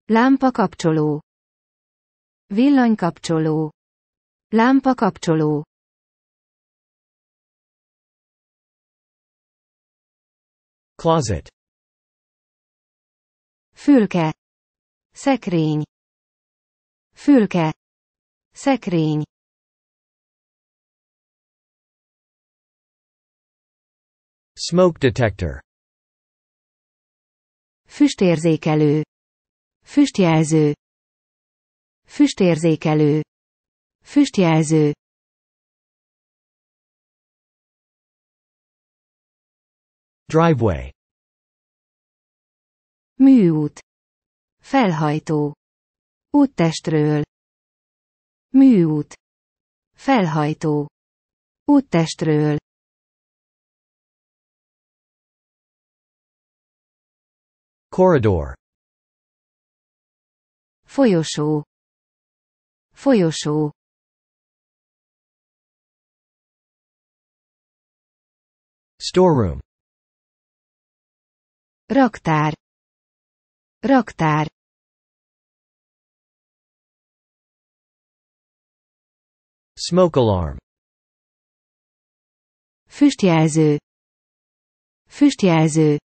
S2: lámpa kapcsoló, Villanykapcsoló. lámpa kapcsoló,
S1: Closet. Fülke. Szekrény. Fülke. Szekrény. Smoke detector. Füstérzékelő. Füstjelző. Füstérzékelő. Füstjelző. Driveway. Műút. Felhajtó. Úttestről. Műút. Felhajtó. Úttestről. Corridor. Folyosó. Folyosó. Storeroom. Raktár. Raktár Smoke alarm Füstjelző Füstjelző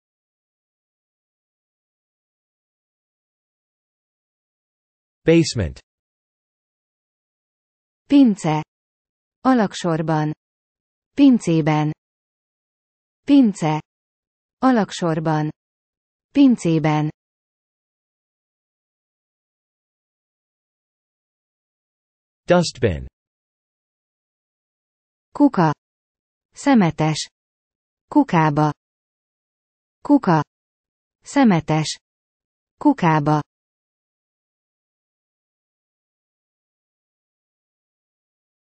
S1: Basement Pince Alaksorban Pincében Pince Alaksorban Pincében Dustbin. Kuka. Szemetes. Kukába. Kuka. Szemetes. Kukába.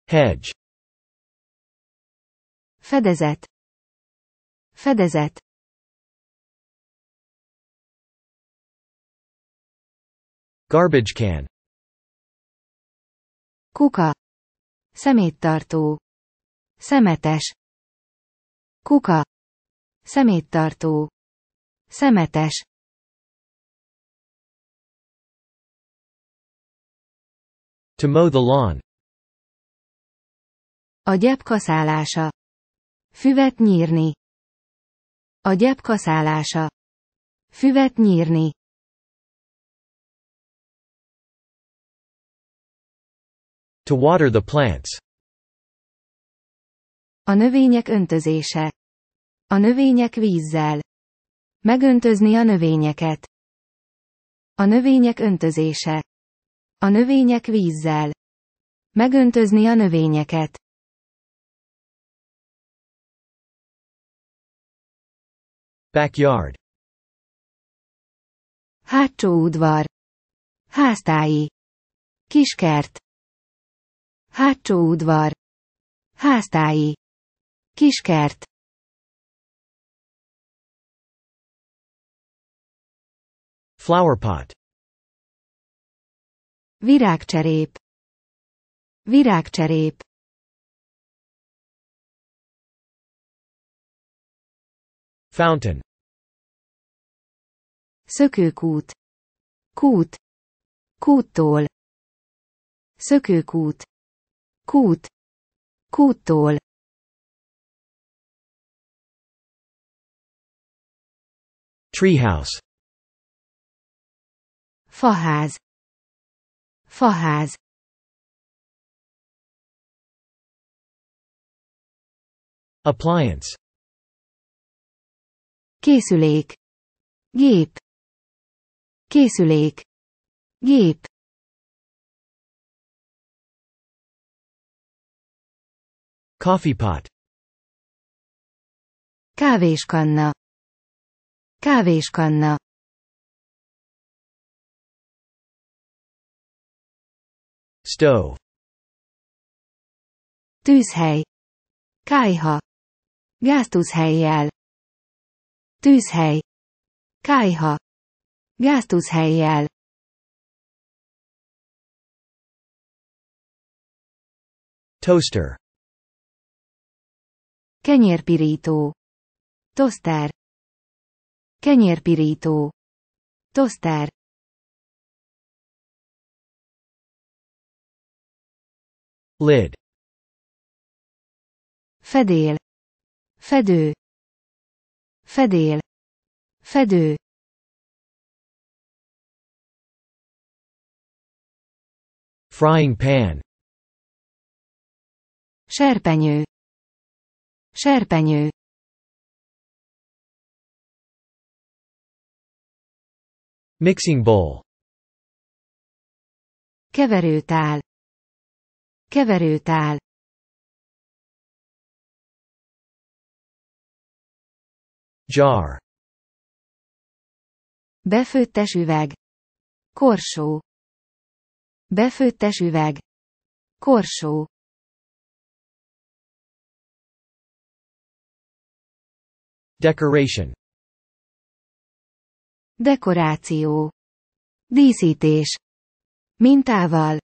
S1: Hedge. Fedezet. Fedezet. Garbage can. Kuka. Szeméttartó. Szemetes. Kuka. Szeméttartó. Szemetes. To mow the lawn. A
S2: gyep kaszálása. Füvet nyírni. A gyep kaszálása. Füvet nyírni.
S1: To water the plants.
S2: A növények öntözése. A növények vízzel. Megöntözni a növényeket. A növények öntözése. A növények vízzel. Megöntözni a növényeket.
S1: Backyard. Hátsó udvar. Háztáji. Kiskert. Hátsó udvar. Háztáji. Kiskert. Flowerpot. Virágcserép. Virágcserép. Fountain. Szökőkút. Kút. Kúttól. Szökőkút. Kút. Kúttól. Treehouse. Faház. Faház. Appliance. Készülék. Gép. Készülék. Gép. Coffeepot Kávéskanna Kávéskanna Stove Tűzhely Kájha Gáztuszhelyjel. Tűzhely Kájha Gáztuszhelyjel. Toaster Kenyérpirító. Tosztár. Kenyérpirító. Tosztár. Lid. Fedél. Fedő. Fedél. Fedő. Frying pan. Serpenyő. Serpenyő Mixing bowl Keverőtál Keverőtál Jar Befőttes üveg Korsó Befőttes üveg Korsó Decoration
S2: Dekoráció Díszítés Mintával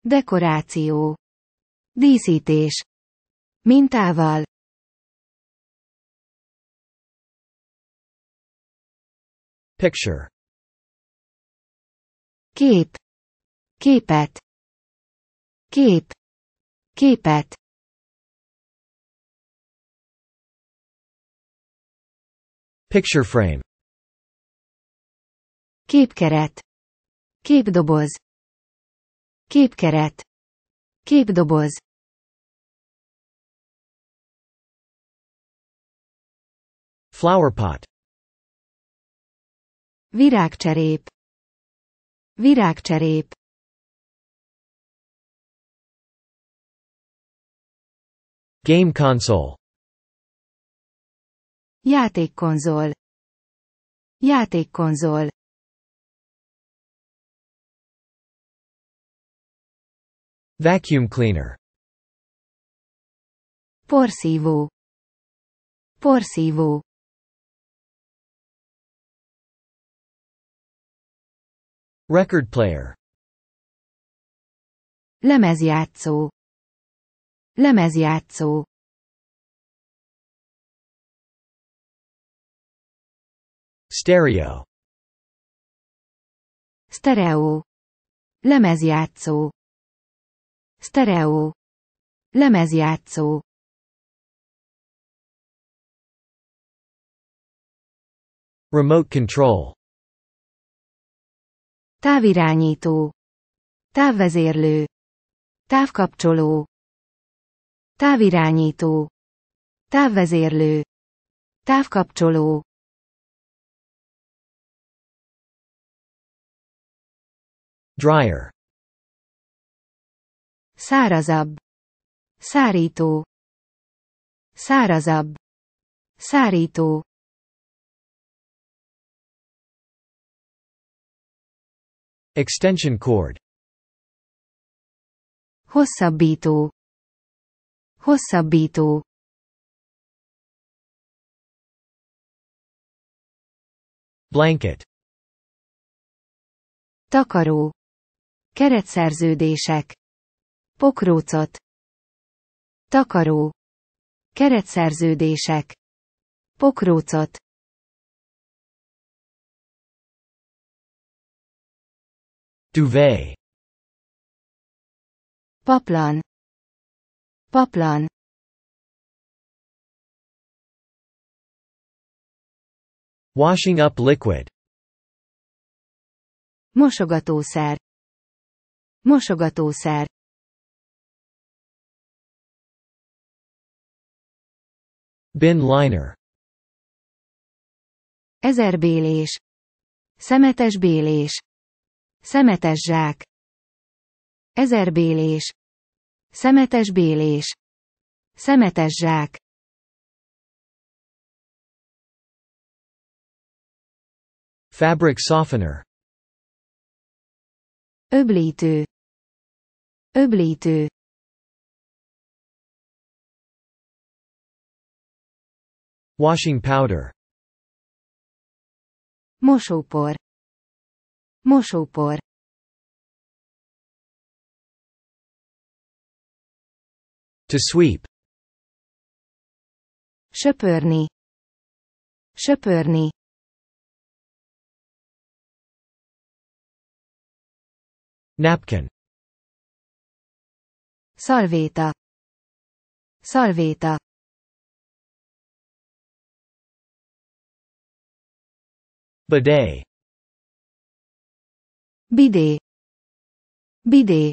S2: Dekoráció Díszítés
S1: Mintával Picture Kép Képet Kép Képet Picture frame. Képkeret. Képdoboz. Képkeret. Képdoboz. Flowerpot. Virágcserép. Virágcserép. Game console Játékkonzol. Játékkonzol. Vacuum cleaner. Porszívó. Porszívó. Record player. Lemezjátszó. Lemezjátszó. Stereo. Stereo. Lemezjátszó. Stereo. Lemezjátszó. Remote control. Távirányító.
S2: Távvezérlő. Távkapcsoló. Távirányító. Távvezérlő. Távkapcsoló.
S1: Drier. Szárazabb. Szárító. Szárazabb. Szárító. Extension cord. Hosszabbító. Hosszabbító. Blanket. Takaró.
S2: Keretszerződések. Pokrócot. Takaró. Keretszerződések. Pokrócot.
S1: Duvet. Paplan. Paplan. Washing up liquid. Mosogatószer. Mosogatószer Bin liner
S2: Ezerbélés Szemetes bélés Szemetes zsák Ezerbélés Szemetes bélés
S1: Szemetes zsák Fabric softener Öblítő Oblítő Washing powder Mosópor Mosópor To sweep Söpörni Söpörni Napkin Szalvéta. Szalvéta. Bidé. Bidé. Bidé.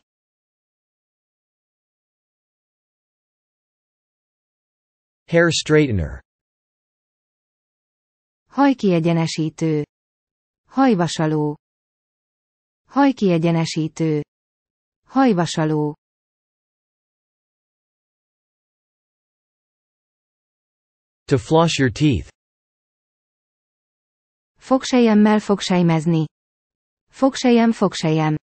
S1: Hair straightener.
S2: Hajkiegyenesítő. Hajvasaló. Hajkiegyenesítő. Hajvasaló.
S1: To floss your teeth.
S2: Fogsejemmel fogsejmezni. Fogsejem fogsejem.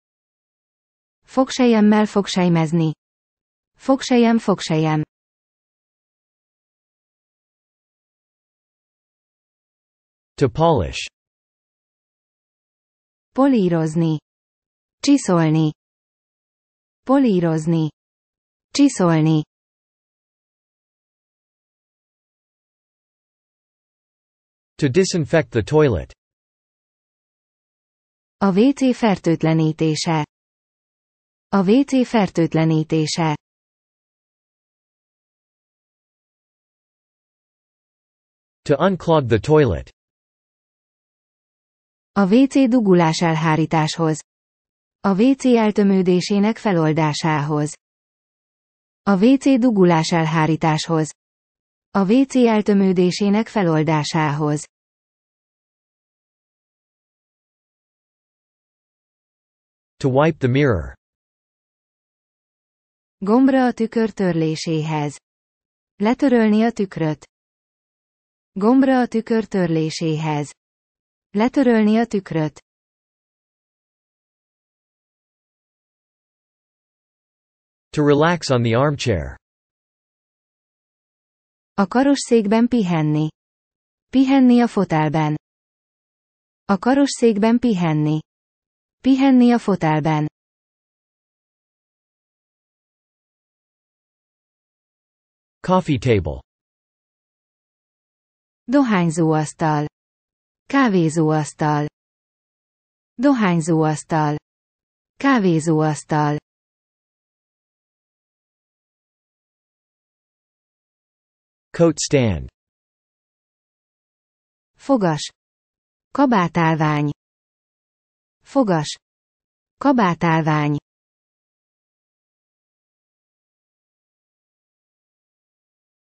S2: Fogsejemmel fogsejmezni. Fogsejem fogsejem.
S1: To polish. Polírozni. Csiszolni. Polírozni. Csiszolni. To disinfect the toilet.
S2: A WC fertőtlenítése. A WC fertőtlenítése.
S1: To unclog the toilet.
S2: A WC dugulás elhárításhoz. A WC eltömődésének feloldásához. A WC dugulás elhárításhoz. A WC eltömődésének feloldásához.
S1: To wipe the mirror.
S2: Gombra a tükör törléséhez. Letörölni a tükröt. Gombra a tükör törléséhez. Letörölni a tükröt.
S1: To relax on the armchair.
S2: A karosszékben pihenni. Pihenni a fotelben. A karosszékben pihenni. Pihenni a
S1: fotelben. Coffee table.
S2: Dohányzóasztal. Kávézóasztal. Dohányzóasztal.
S1: Kávézóasztal. Coat stand. Fogas. Kabátálvány. Fogas. Kabátálvány.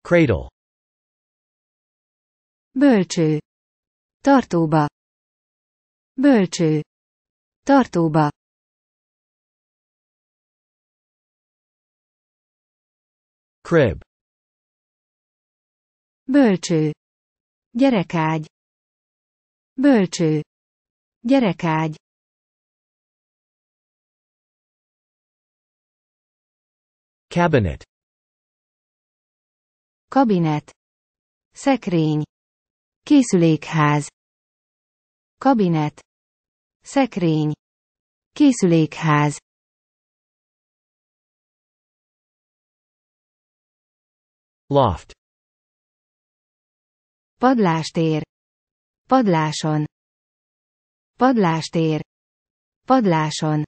S1: Cradle. Bölcső. Tartóba. Bölcső. Tartóba. Crib. Bölcső. Gyerekágy. Bölcső. Gyerekágy. Cabinet. Kabinet. Szekrény. Készülékház. Kabinet. Szekrény. Készülékház. Loft. Padlástér. Padláson. Padlástér. Padláson.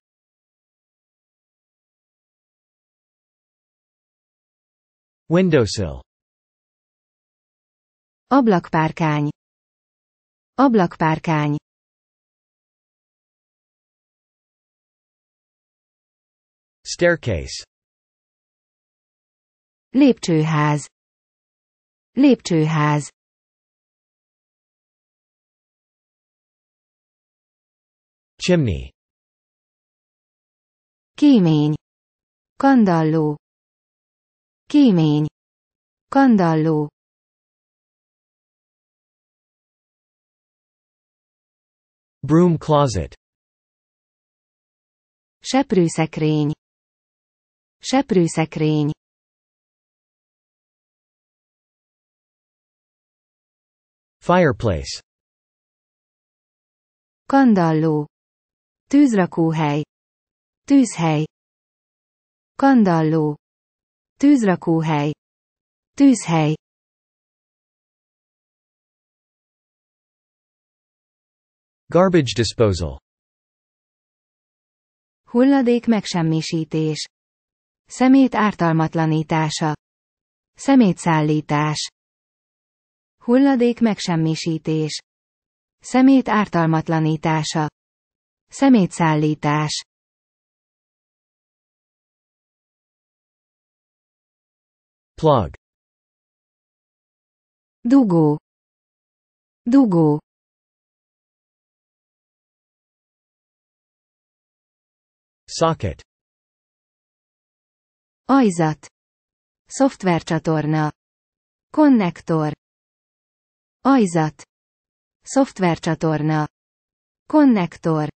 S1: Windowsill. Ablakpárkány. Ablakpárkány. Staircase. Lépcsőház. Lépcsőház. Chimney Kémény Kandalló Kémény Kandalló Broom closet Seprúszekrény. Seprúszekrény. Fireplace Kandalló Tűzrakóhely. Tűzhely. Kandalló. Tűzrakóhely. Tűzhely. Garbage disposal.
S2: Hulladék megsemmisítés. Szemét ártalmatlanítása. Szemétszállítás. Hulladék megsemmisítés. Szemét ártalmatlanítása. Szemétszállítás
S1: Plug Dugó Dugó Socket Ajzat
S2: Szoftvercsatorna Konnektor Ajzat Szoftvercsatorna Konnektor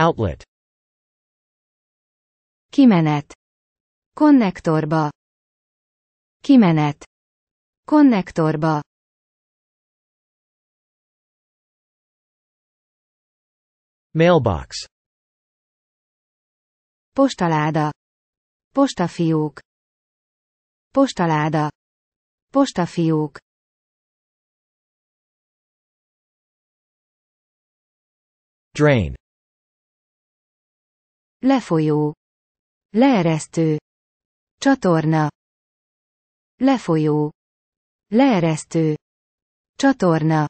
S1: Outlet. Kimenet. Konnektorba. Kimenet. Konnektorba. Mailbox. Postaláda. Postafiók. Postaláda. Postafiók. Drain
S2: lefolyó, leeresztő, csatorna, lefolyó, leeresztő, csatorna.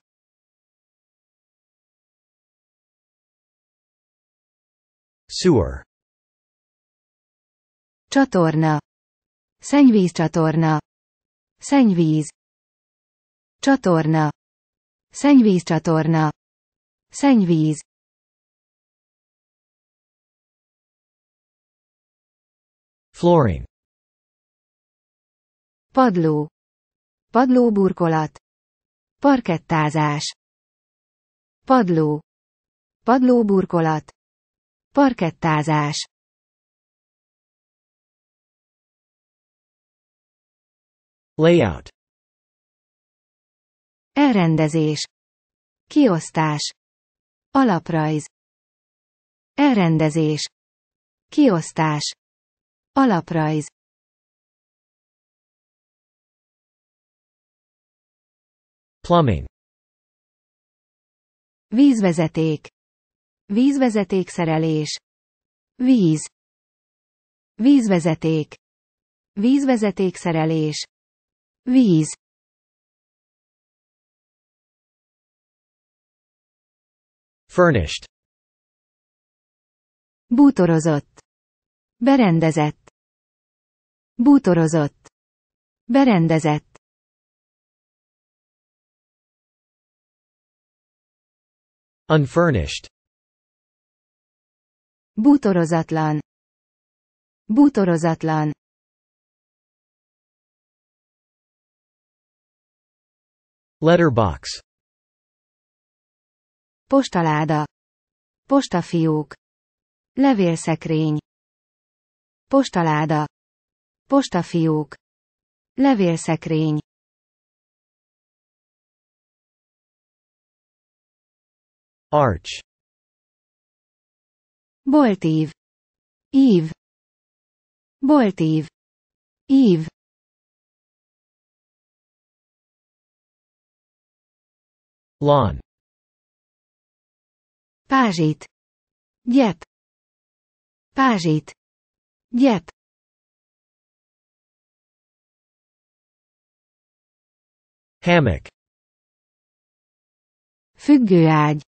S2: Sewer. Csatorna. csatorna. Szennyvíz. Csatorna. csatorna.
S1: Szennyvíz. Flooring.
S2: Padló. Padlóburkolat. Parkettázás. Padló. burkolat. Parkettázás.
S1: Layout. Elrendezés. Kiosztás. Alaprajz. Elrendezés. Kiosztás. Alaprajz Plumbing
S2: Vízvezeték vízvezeték szerelés, Víz Vízvezeték vízvezeték szerelés,
S1: Víz Furnished Bútorozott Berendezett Bútorozott. Berendezett. Unfurnished. Bútorozatlan. Bútorozatlan. Letterbox.
S2: Postaláda. Postafiók. Levélszekrény. Postaláda. Postafiók.
S1: Levélszekrény. Arch. Boltív. Ív. Boltív. Ív. Lawn. Pázsit. Gyep. Pázsit. Gyep. Hammock Függőágy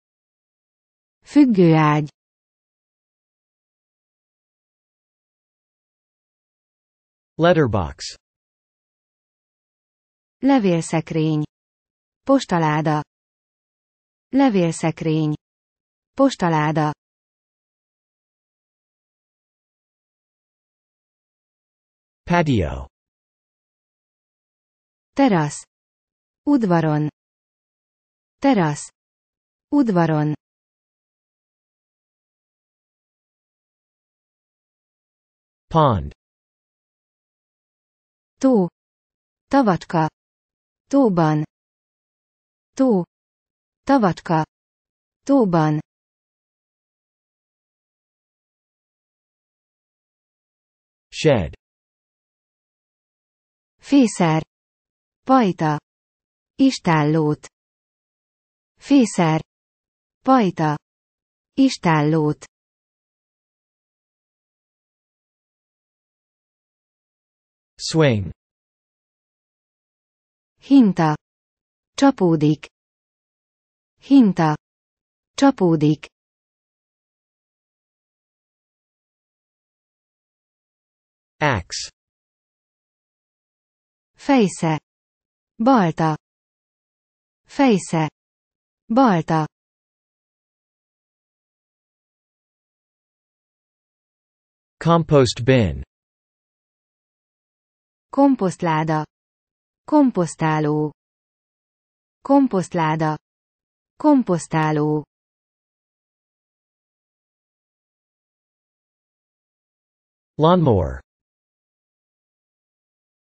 S1: Függőágy Letterbox Levélszekrény Postaláda Levélszekrény Postaláda Patio Terasz Udvaron. Terasz. Udvaron. Pond. Tó. tavatka. Tóban. Tó. tavatka. Tóban. Shed. Fészer. Pajta. Istállót. Fészer. Pajta. Istállót. Swing. Hinta. Csapódik. Hinta. Csapódik. Axe. Fejsze. Balta. Fejsze. Balta. Compost bin.
S2: Komposztláda. Komposztáló. Komposztláda.
S1: Komposztáló. Lawnmower.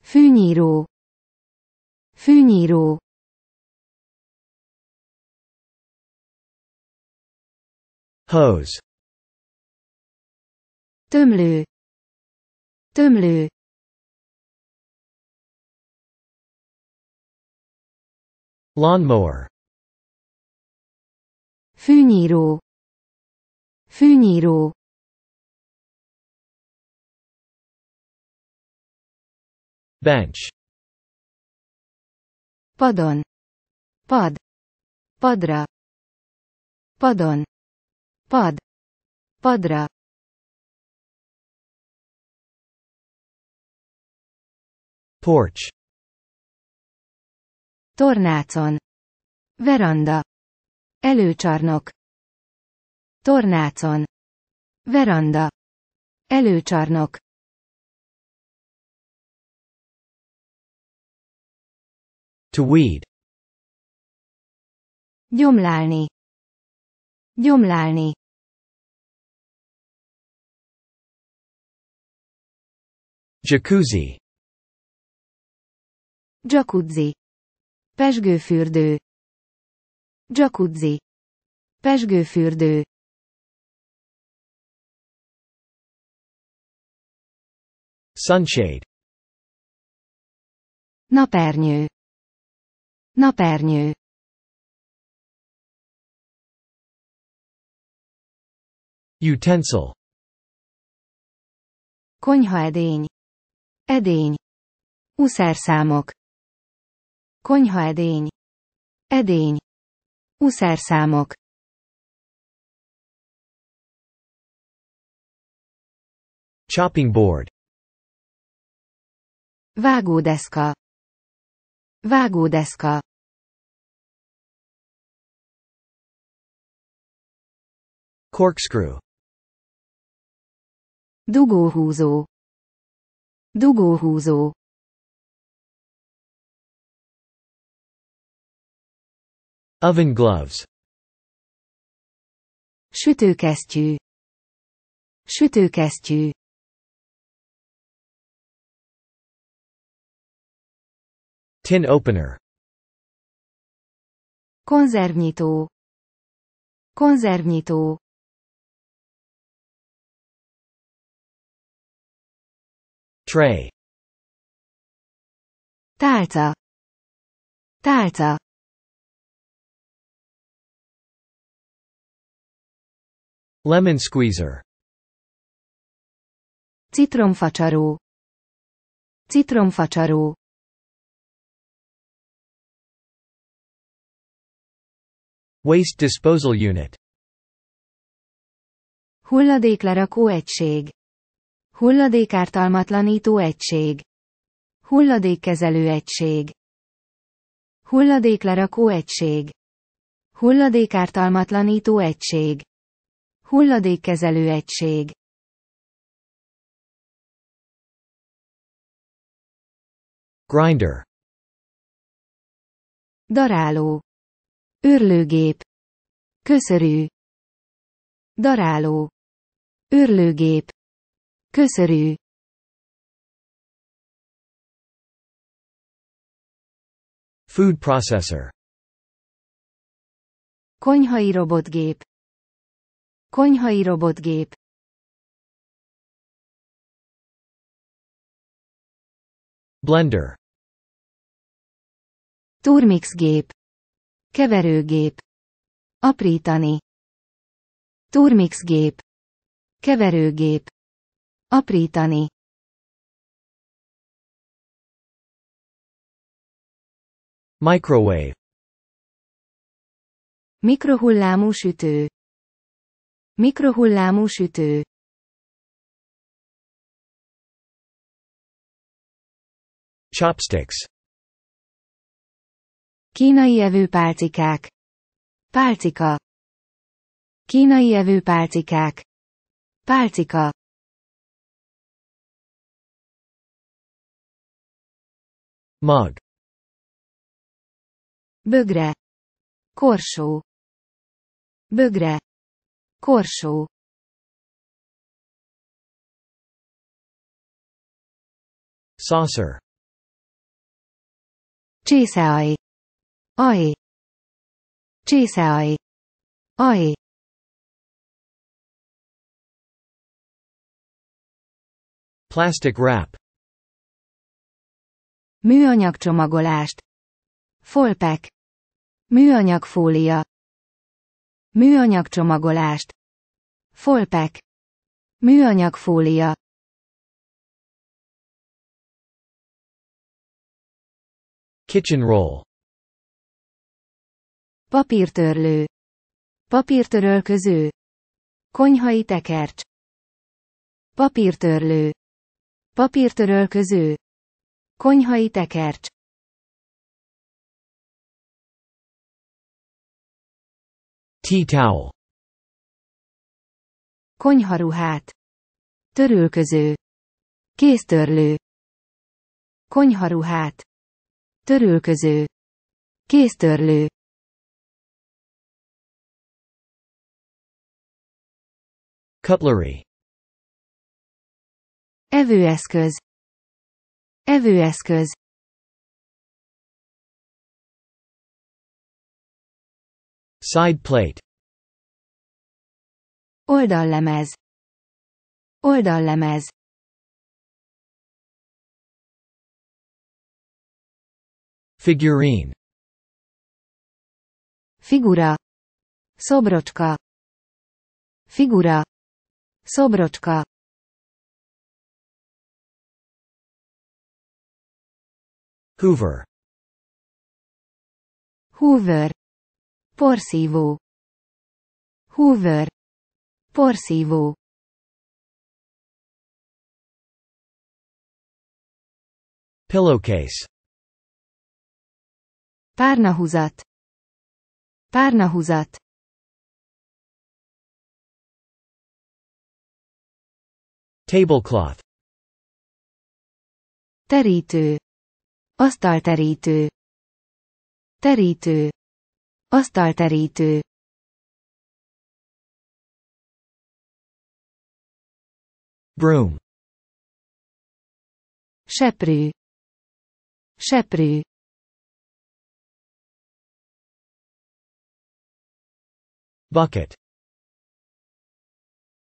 S1: Fűnyíró. Fűnyíró. Hose Dumlu. Tömlő Lawnmower Funiro. Fűnyíró Bench Padon Pad Padra Padon Pad. Padra. Porch. Tornácon. Veranda. Előcsarnok. Tornácon. Veranda. Előcsarnok. To weed. Gyomlálni. Gyomlálni. Jacuzzi Jacuzzi Pesgőfürdő Jacuzzi Pesgőfürdő Sunshade Napernyő Napernyő Utensil Konyhaedény Edény. Uszerszámok. Konyhaedény. Edény. Uszerszámok. Chopping board. Vágódeszka. Vágódeszka. Corkscrew. Dugóhúzó. Dugóhúzó Oven gloves Sütőkesztyű Sütőkesztyű Tin opener Konzervnyitó Konzervnyitó tray 袋子袋子 lemon squeezer citromfačaru citromfačaru waste disposal unit
S2: hulladéklerakó egység Hulladékártalmatlanító egység. Hulladékkezelő egység. Hulladéklerakó egység. Hulladékártalmatlanító egység. Hulladékkezelő egység.
S1: Grinder. Daráló. Őrlőgép. Köszörű. Daráló. Őrlőgép. Köszörű Food processor Konyhai robotgép Konyhai robotgép Blender Turmixgép Keverőgép Aprítani Turmixgép Keverőgép Aprítani. Microwave. Mikrohullámú sütő. Mikrohullámú sütő. Chopsticks.
S2: Kínai evőpálcikák. Pálcika. Kínai evőpálcikák. Pálcika.
S1: Mug, bögre, korsó, bögre, korsó. Saucer. Csészeaj. Aj. Csészeaj. Aj. Plastic wrap. Műanyag
S2: csomagolást. Folpek. Műanyag fólia. Műanyag csomagolást. Folpek. Műanyag fólia.
S1: Kitchen roll. Papírtörlő.
S2: Papírtörölköző. Konyhai tekercs. Papírtörlő. Papírtörölköző. Konyhai tekercs
S1: Tea towel Konyharuhát Törülköző Kéztörlő Konyharuhát Törülköző Kéztörlő Cutlery Evőeszköz Evőeszköz Side plate Oldallemez Oldallemez Figurine Figura Szobrocska Figura Szobrocska Hoover Hoover Porszívó Hoover Porszívó Pillowcase Párnahuzat Párnahuzat Tablecloth
S2: Terítő asztalterítő, terítő, asztalterítő.
S1: Broom. Seprű. Seprű. Bucket.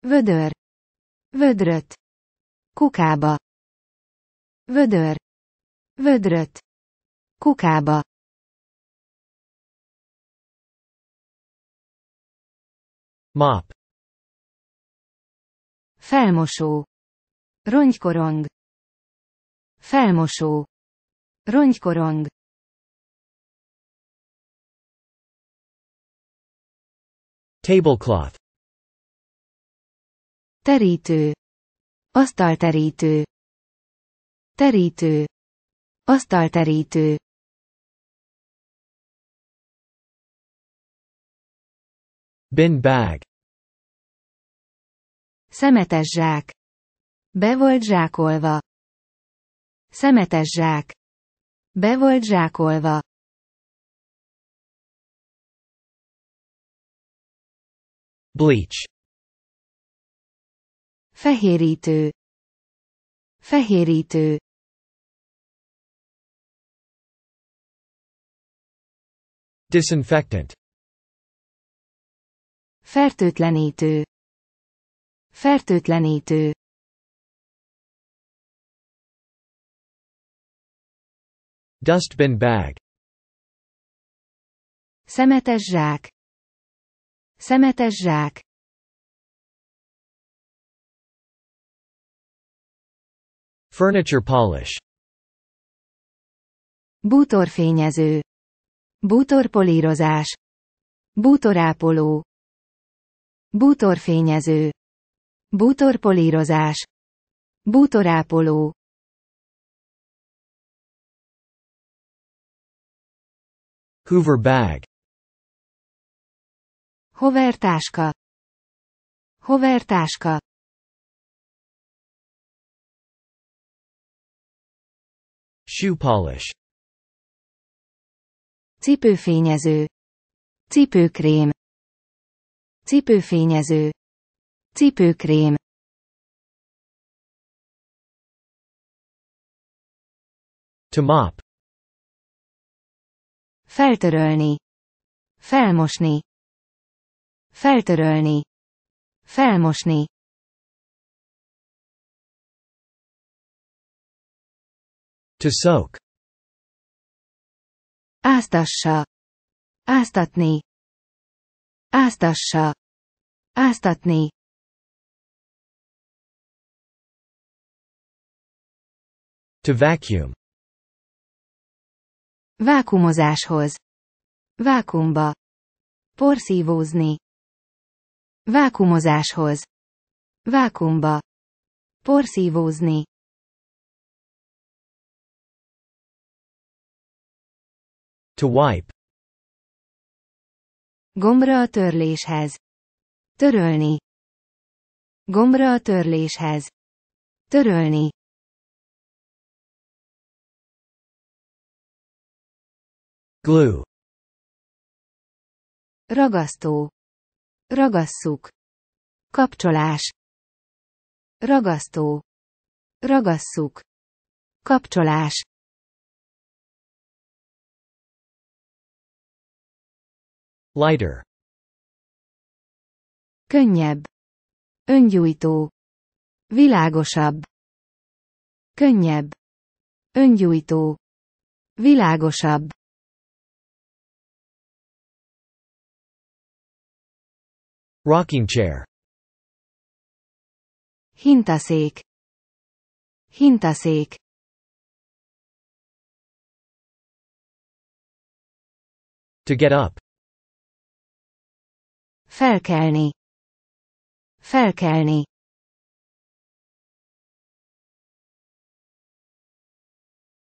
S1: Vödör. Vödröt. Kukába. Vödör. Vödröt. Kukába. Mop. Felmosó. Rongykorong. Felmosó. Rongykorong. Tablecloth. Terítő. Asztalterítő. Terítő. Asztalterítő. Bin bag.
S2: Szemetes zsák. Be volt zsákolva. Szemetes zsák. Be
S1: volt zsákolva. Bleach. Fehérítő. Fehérítő. Disinfectant. Fertőtlenítő. Fertőtlenítő. Dustbin bag. Szemetes zsák. Szemetes zsák. Furniture polish.
S2: Bútorfényező. Bútorpolírozás. Bútorápoló. Bútorfényező. Bútorpolírozás.
S1: Bútorápoló. Hoover bag. Hover táska. Hover táska. Shoe polish cipőfényező, cipőkrém, cipőfényező, cipőkrém. To mop. Feltörölni. Felmosni. Feltörölni. Felmosni. To soak. Áztassa. Áztatni. Áztassa. Áztatni. To vacuum.
S2: Vákumozáshoz. Vákumba. Porszívózni. Vákumozáshoz. Vákumba.
S1: Porszívózni. To wipe. Gombra a törléshez. Törölni. Gombra a törléshez. Törölni. Glue. Ragasztó. Ragasszuk. Kapcsolás. Ragasztó. Ragasszuk. Kapcsolás. Lighter. Könnyebb. Öngyújtó. Világosabb. Könnyebb. Öngyújtó. Világosabb. Rocking chair. Hintaszék. Hintaszék. To get up. Felkelni. Felkelni.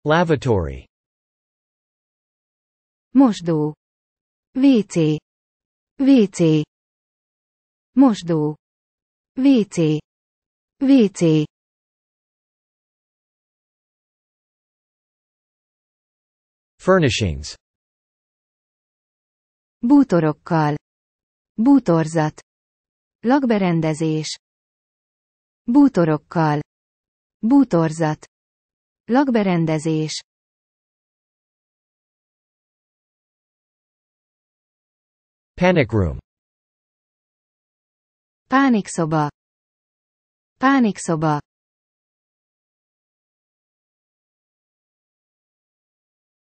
S1: Lavatory. Mosdó. WC. WC. Mosdó. WC. WC. Furnishings.
S2: Bútorokkal. Bútorzat. Lakberendezés. Bútorokkal. Bútorzat. Lakberendezés.
S1: Panic room. Pánikszoba. Pánikszoba.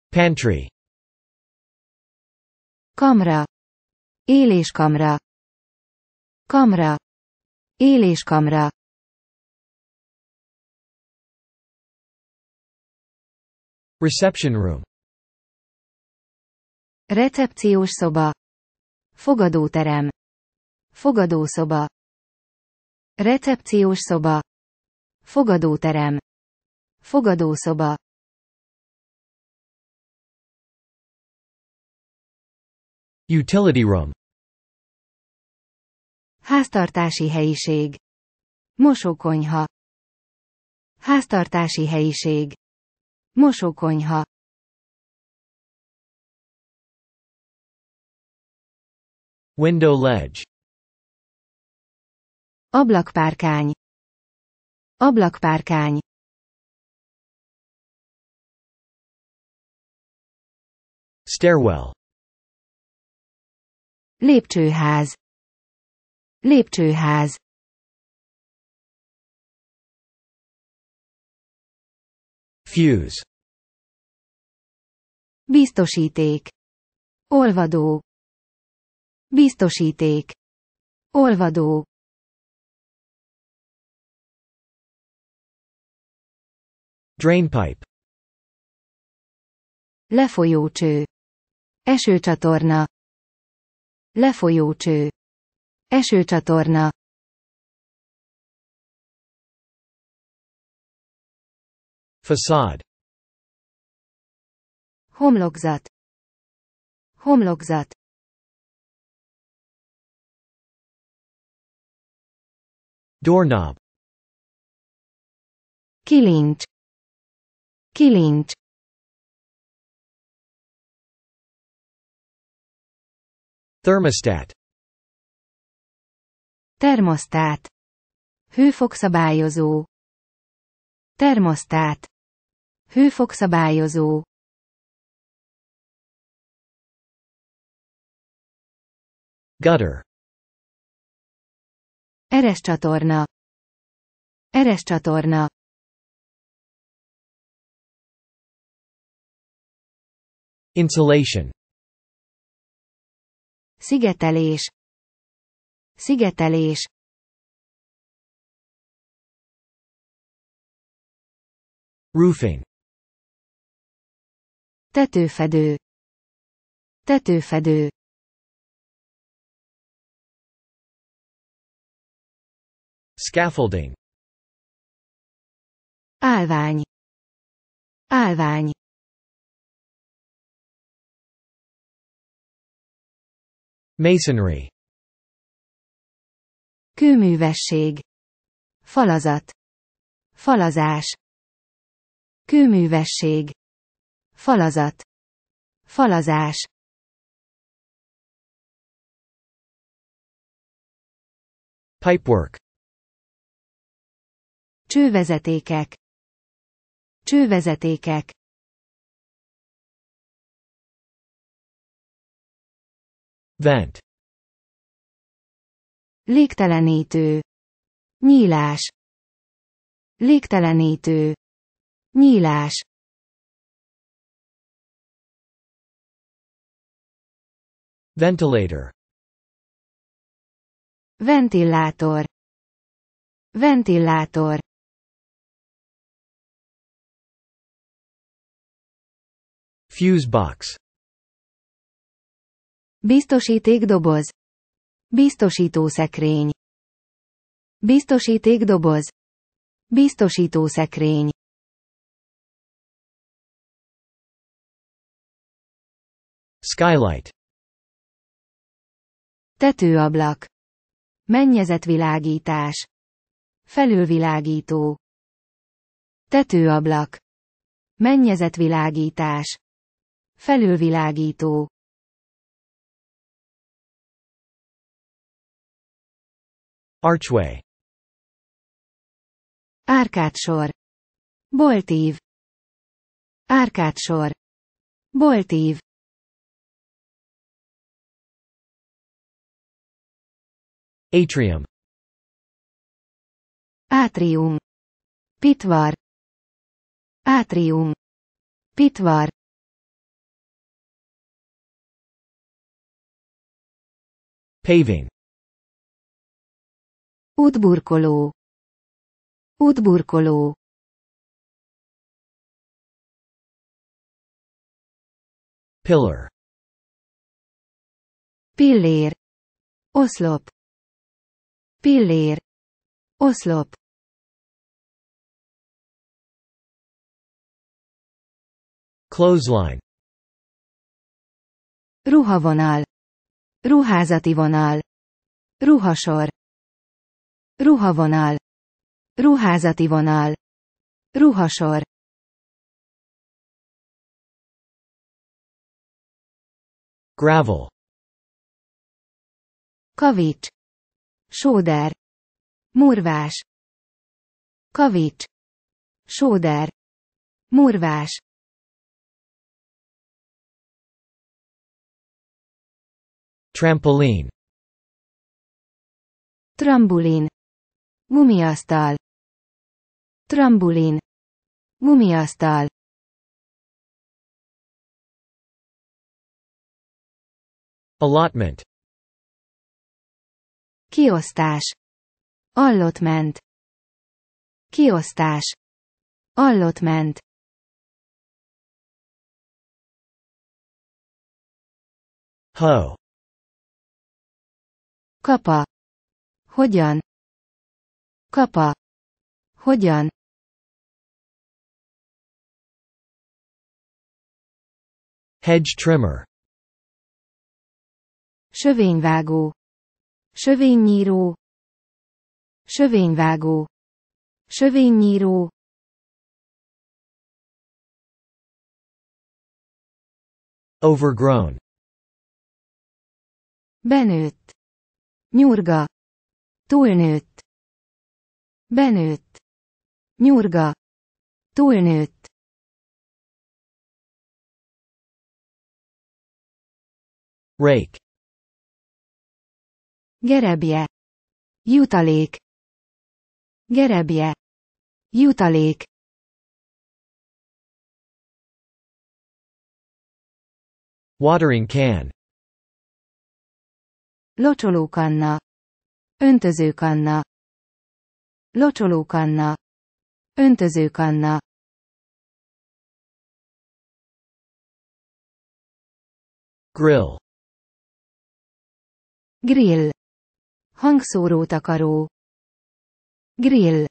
S1: Pantry. Kamra. Éléskamra. Kamra. Éléskamra. Reception room.
S2: Recepciós szoba. Fogadóterem. Fogadószoba. Recepciós szoba.
S1: Fogadóterem. Fogadószoba. Utility room
S2: Háztartási helyiség. Mosókonyha. Háztartási helyiség. Mosókonyha.
S1: Window ledge. Ablakpárkány. Ablakpárkány. Stairwell. Lépcsőház. Lépcsőház Fuse Biztosíték Olvadó Biztosíték Olvadó Drainpipe
S2: Lefolyócső Esőcsatorna Lefolyócső Esőcsatorna
S1: Facade Homlokzat Homlokzat Doorknob Kilincs Kilincs Thermostat Termosztát. Hőfokszabályozó. Termosztát. Hőfokszabályozó. Gutter. Eres csatorna. Eres csatorna. Insulation. Szigetelés. Szigetelés Roofing Tetőfedő Tetőfedő Scaffolding Álvány Álvány Masonry Kőművesség. Falazat. Falazás. Kőművesség. Falazat. Falazás. Pipework. Csővezetékek. Csővezetékek. Vent. Légtelenítő. Nyílás. Légtelenítő. Nyílás. Ventilator. Ventilátor. Ventilátor. Fuse box.
S2: Biztosíték doboz doboz. Biztosítékdoboz.
S1: szekrény. Skylight.
S2: Tetőablak. Mennyezetvilágítás. Felülvilágító. Tetőablak. Mennyezetvilágítás.
S1: Felülvilágító. Archway. Árkádsor. Boltív. Árkádsor. Boltív. Atrium. Átrium. Pitvar. Átrium. Pitvar. Paving. Útburkoló. Útburkoló. Pillar. Pillér. Oszlop. Pillér. Oszlop. Clothesline. Ruhavonal. Ruházati vonal. Ruhasor. Ruhavonal. Ruházati vonal. Ruhasor. Gravel. Kavics. Sóder. Murvás. Kavics. Sóder. Murvás. Trampoline. trampoline Gumiasztal. Trambulin. Gumiasztal. Allotment. Kiosztás. Allotment. Kiosztás. Allotment. Ho. Kapa. Hogyan? Kapa. Hogyan? Hedge trimmer. Sövényvágó. Sövénynyíró. Sövényvágó. Sövénynyíró. Overgrown. Benőtt. Nyurga. Túlnőtt. Benőtt. Nyurga. Túlnőtt. Rake. Gerebje. Jutalék. Gerebje. Jutalék. Watering can. Locsolókanna. Öntözőkanna locsolókanna, öntözőkanna. Grill. Grill. Grill. Hangszórótakaró. Grill.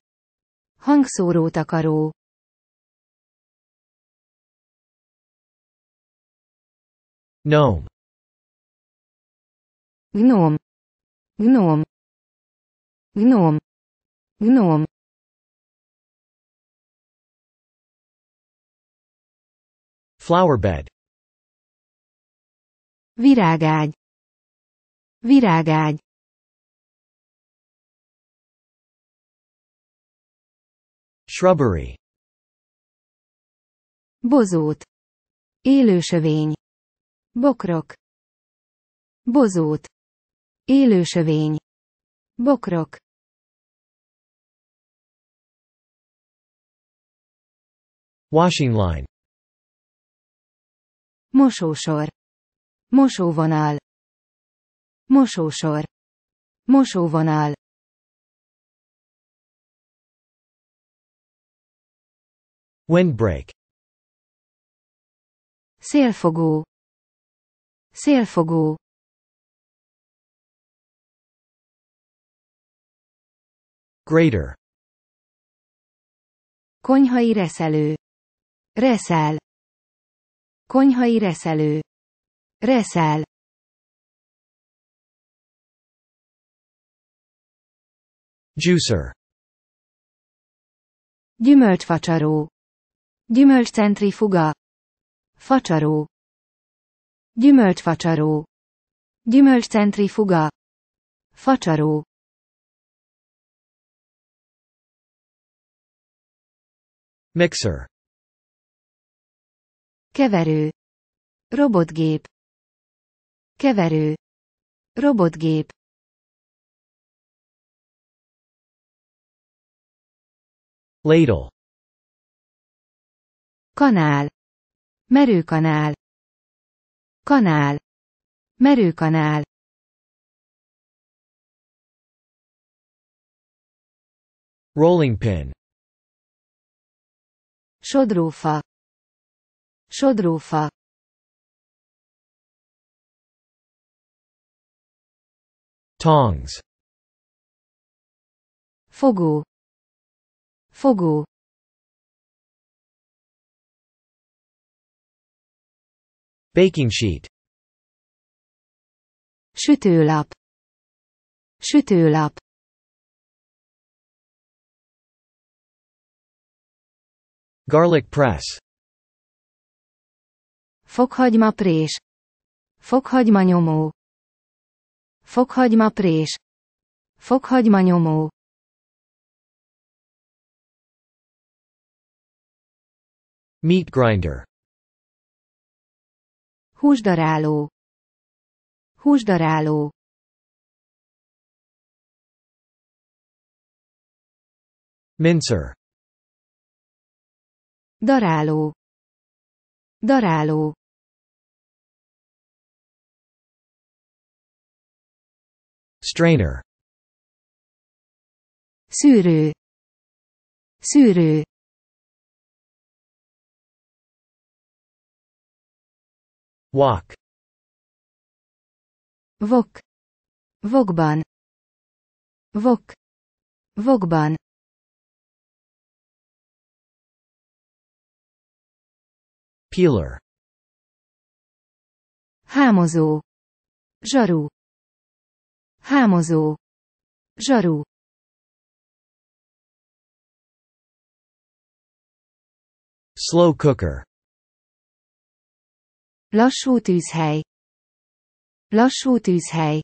S1: Hangszórótakaró. Gnome. gnome, gnome, gnome, Gnóm Flowerbed Virágágy Virágágy Shrubbery Bozót Élősövény Bokrok Bozót Élősövény Bokrok Washing line. Mosósor. Mosóvonal. Mosósor. Mosóvonal. Windbreak. Szélfogó. Szélfogó. Grater. Konyhai reszelő. Reszel. Konyhai reszelő. Reszel. Juicer.
S2: Gyümölcsfacsaró. Gyümölcscentrifuga. Facsaró. Gyümölcsfacsaró. Gyümölcscentrifuga.
S1: Facsaró. Mixer Keverő. Robotgép. Keverő. Robotgép. Ladle. Kanál. Merőkanál. Kanál. Merőkanál. Rolling pin. Sodrófa. Shodrofa. Tongs Fogó Fogó Baking sheet Sütőlap Sütőlap Garlic press Fokhagyma prés. Fokhagyma nyomó. Fokhagyma prés. Fokhagyma nyomó. Meat grinder. Húsdaráló. Húsdaráló. Mincer. Daráló. Daráló. strainer Sürü. Sürü. walk vok vokban vok vokban peeler hámozó zsaru Hámozó. Zsaru. Slow cooker. Lassú tűzhely. Lassú tűzhely.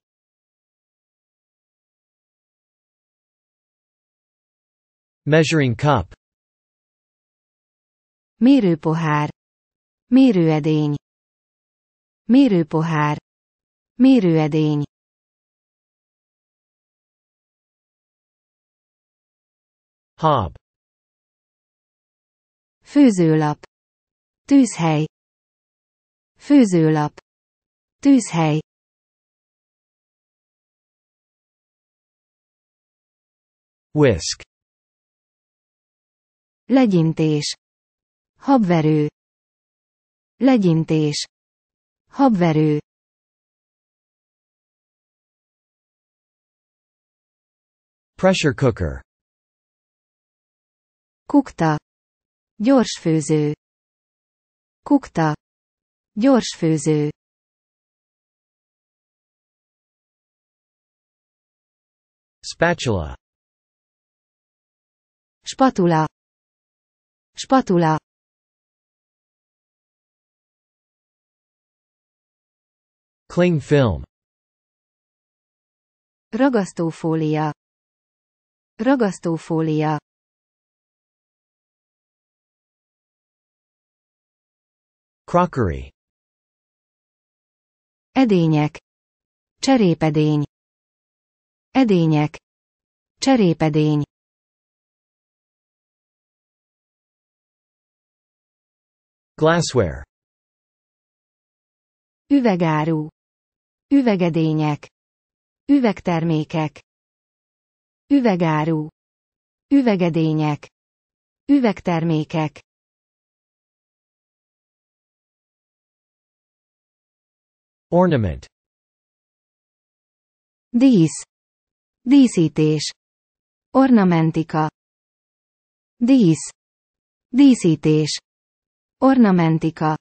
S1: Measuring cup. Mérőpohár. Mérőedény. Mérőpohár. Mérőedény. Hob. Főzőlap. Tűzhely. Főzőlap. Tűzhely. Whisk. Legyintés. Habverő. Legyintés. Habverő. Pressure cooker. Kukta. Gyorsfőző. Kukta. Gyorsfőző. Spatula. Spatula. Spatula. Cling film. Ragasztófólia. Ragasztófólia. Crockery. Edények. Cserépedény. Edények. Cserépedény. Glassware.
S2: Üvegáru. Üvegedények. Üvegtermékek. Üvegáru. Üvegedények.
S1: Üvegtermékek. Ornament Dísz
S2: Díszítés Ornamentika Dísz Díszítés Ornamentika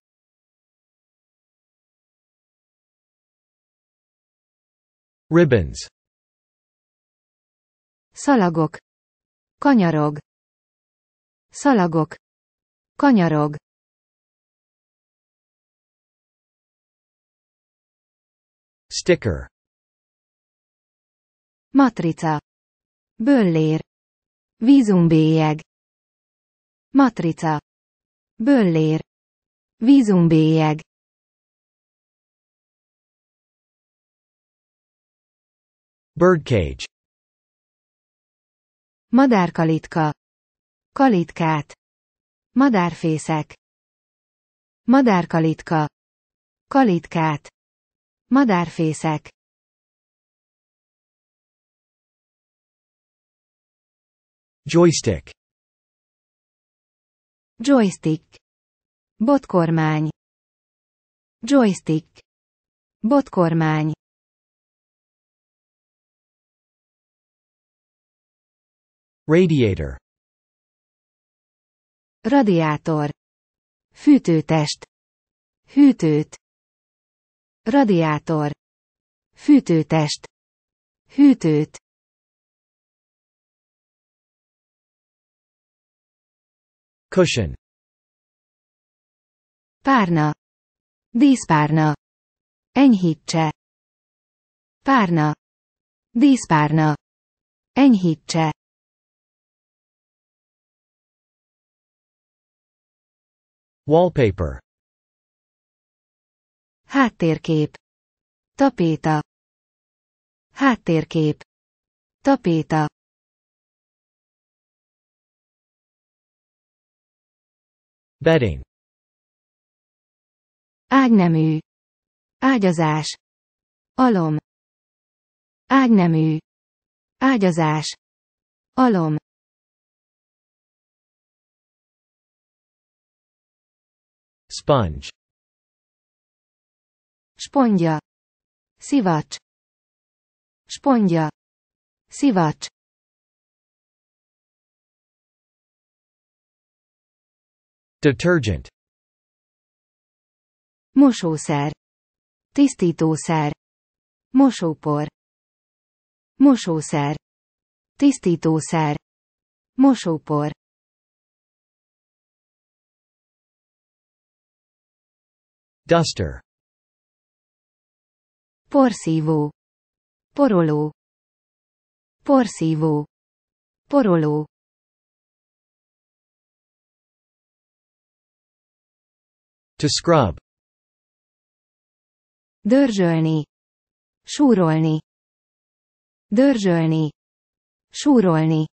S1: Ribbons Szalagok Kanyarog Szalagok Kanyarog Sticker
S2: Matrica Böllér Vízumbélyeg Matrica Böllér Vízumbélyeg
S1: Birdcage
S2: Madárkalitka Kalitkát Madárfészek Madárkalitka Kalitkát Madárfészek
S1: Joystick Joystick Botkormány Joystick Botkormány Radiator
S2: Radiátor Fűtőtest Hűtőt Radiátor. Fűtőtest.
S1: Hűtőt. Cushion. Párna. Díszpárna. Enyhítse. Párna. Díszpárna. Enyhítse. Wallpaper Háttérkép. Tapéta. Háttérkép. Tapéta. Bedding. Ágynemű. Ágyazás. Alom. Ágynemű. Ágyazás. Alom. Sponge. Spondja. Szivacs. Spondja. Szivacs. Detergent.
S2: Mosószer. Tisztítószer. Mosópor. Mosószer. Tisztítószer. Mosópor.
S1: Duster. porszívó, poroló, porszívó, poroló. To scrub. Dörzsölni. Súrolni. Dörzsölni. Súrolni.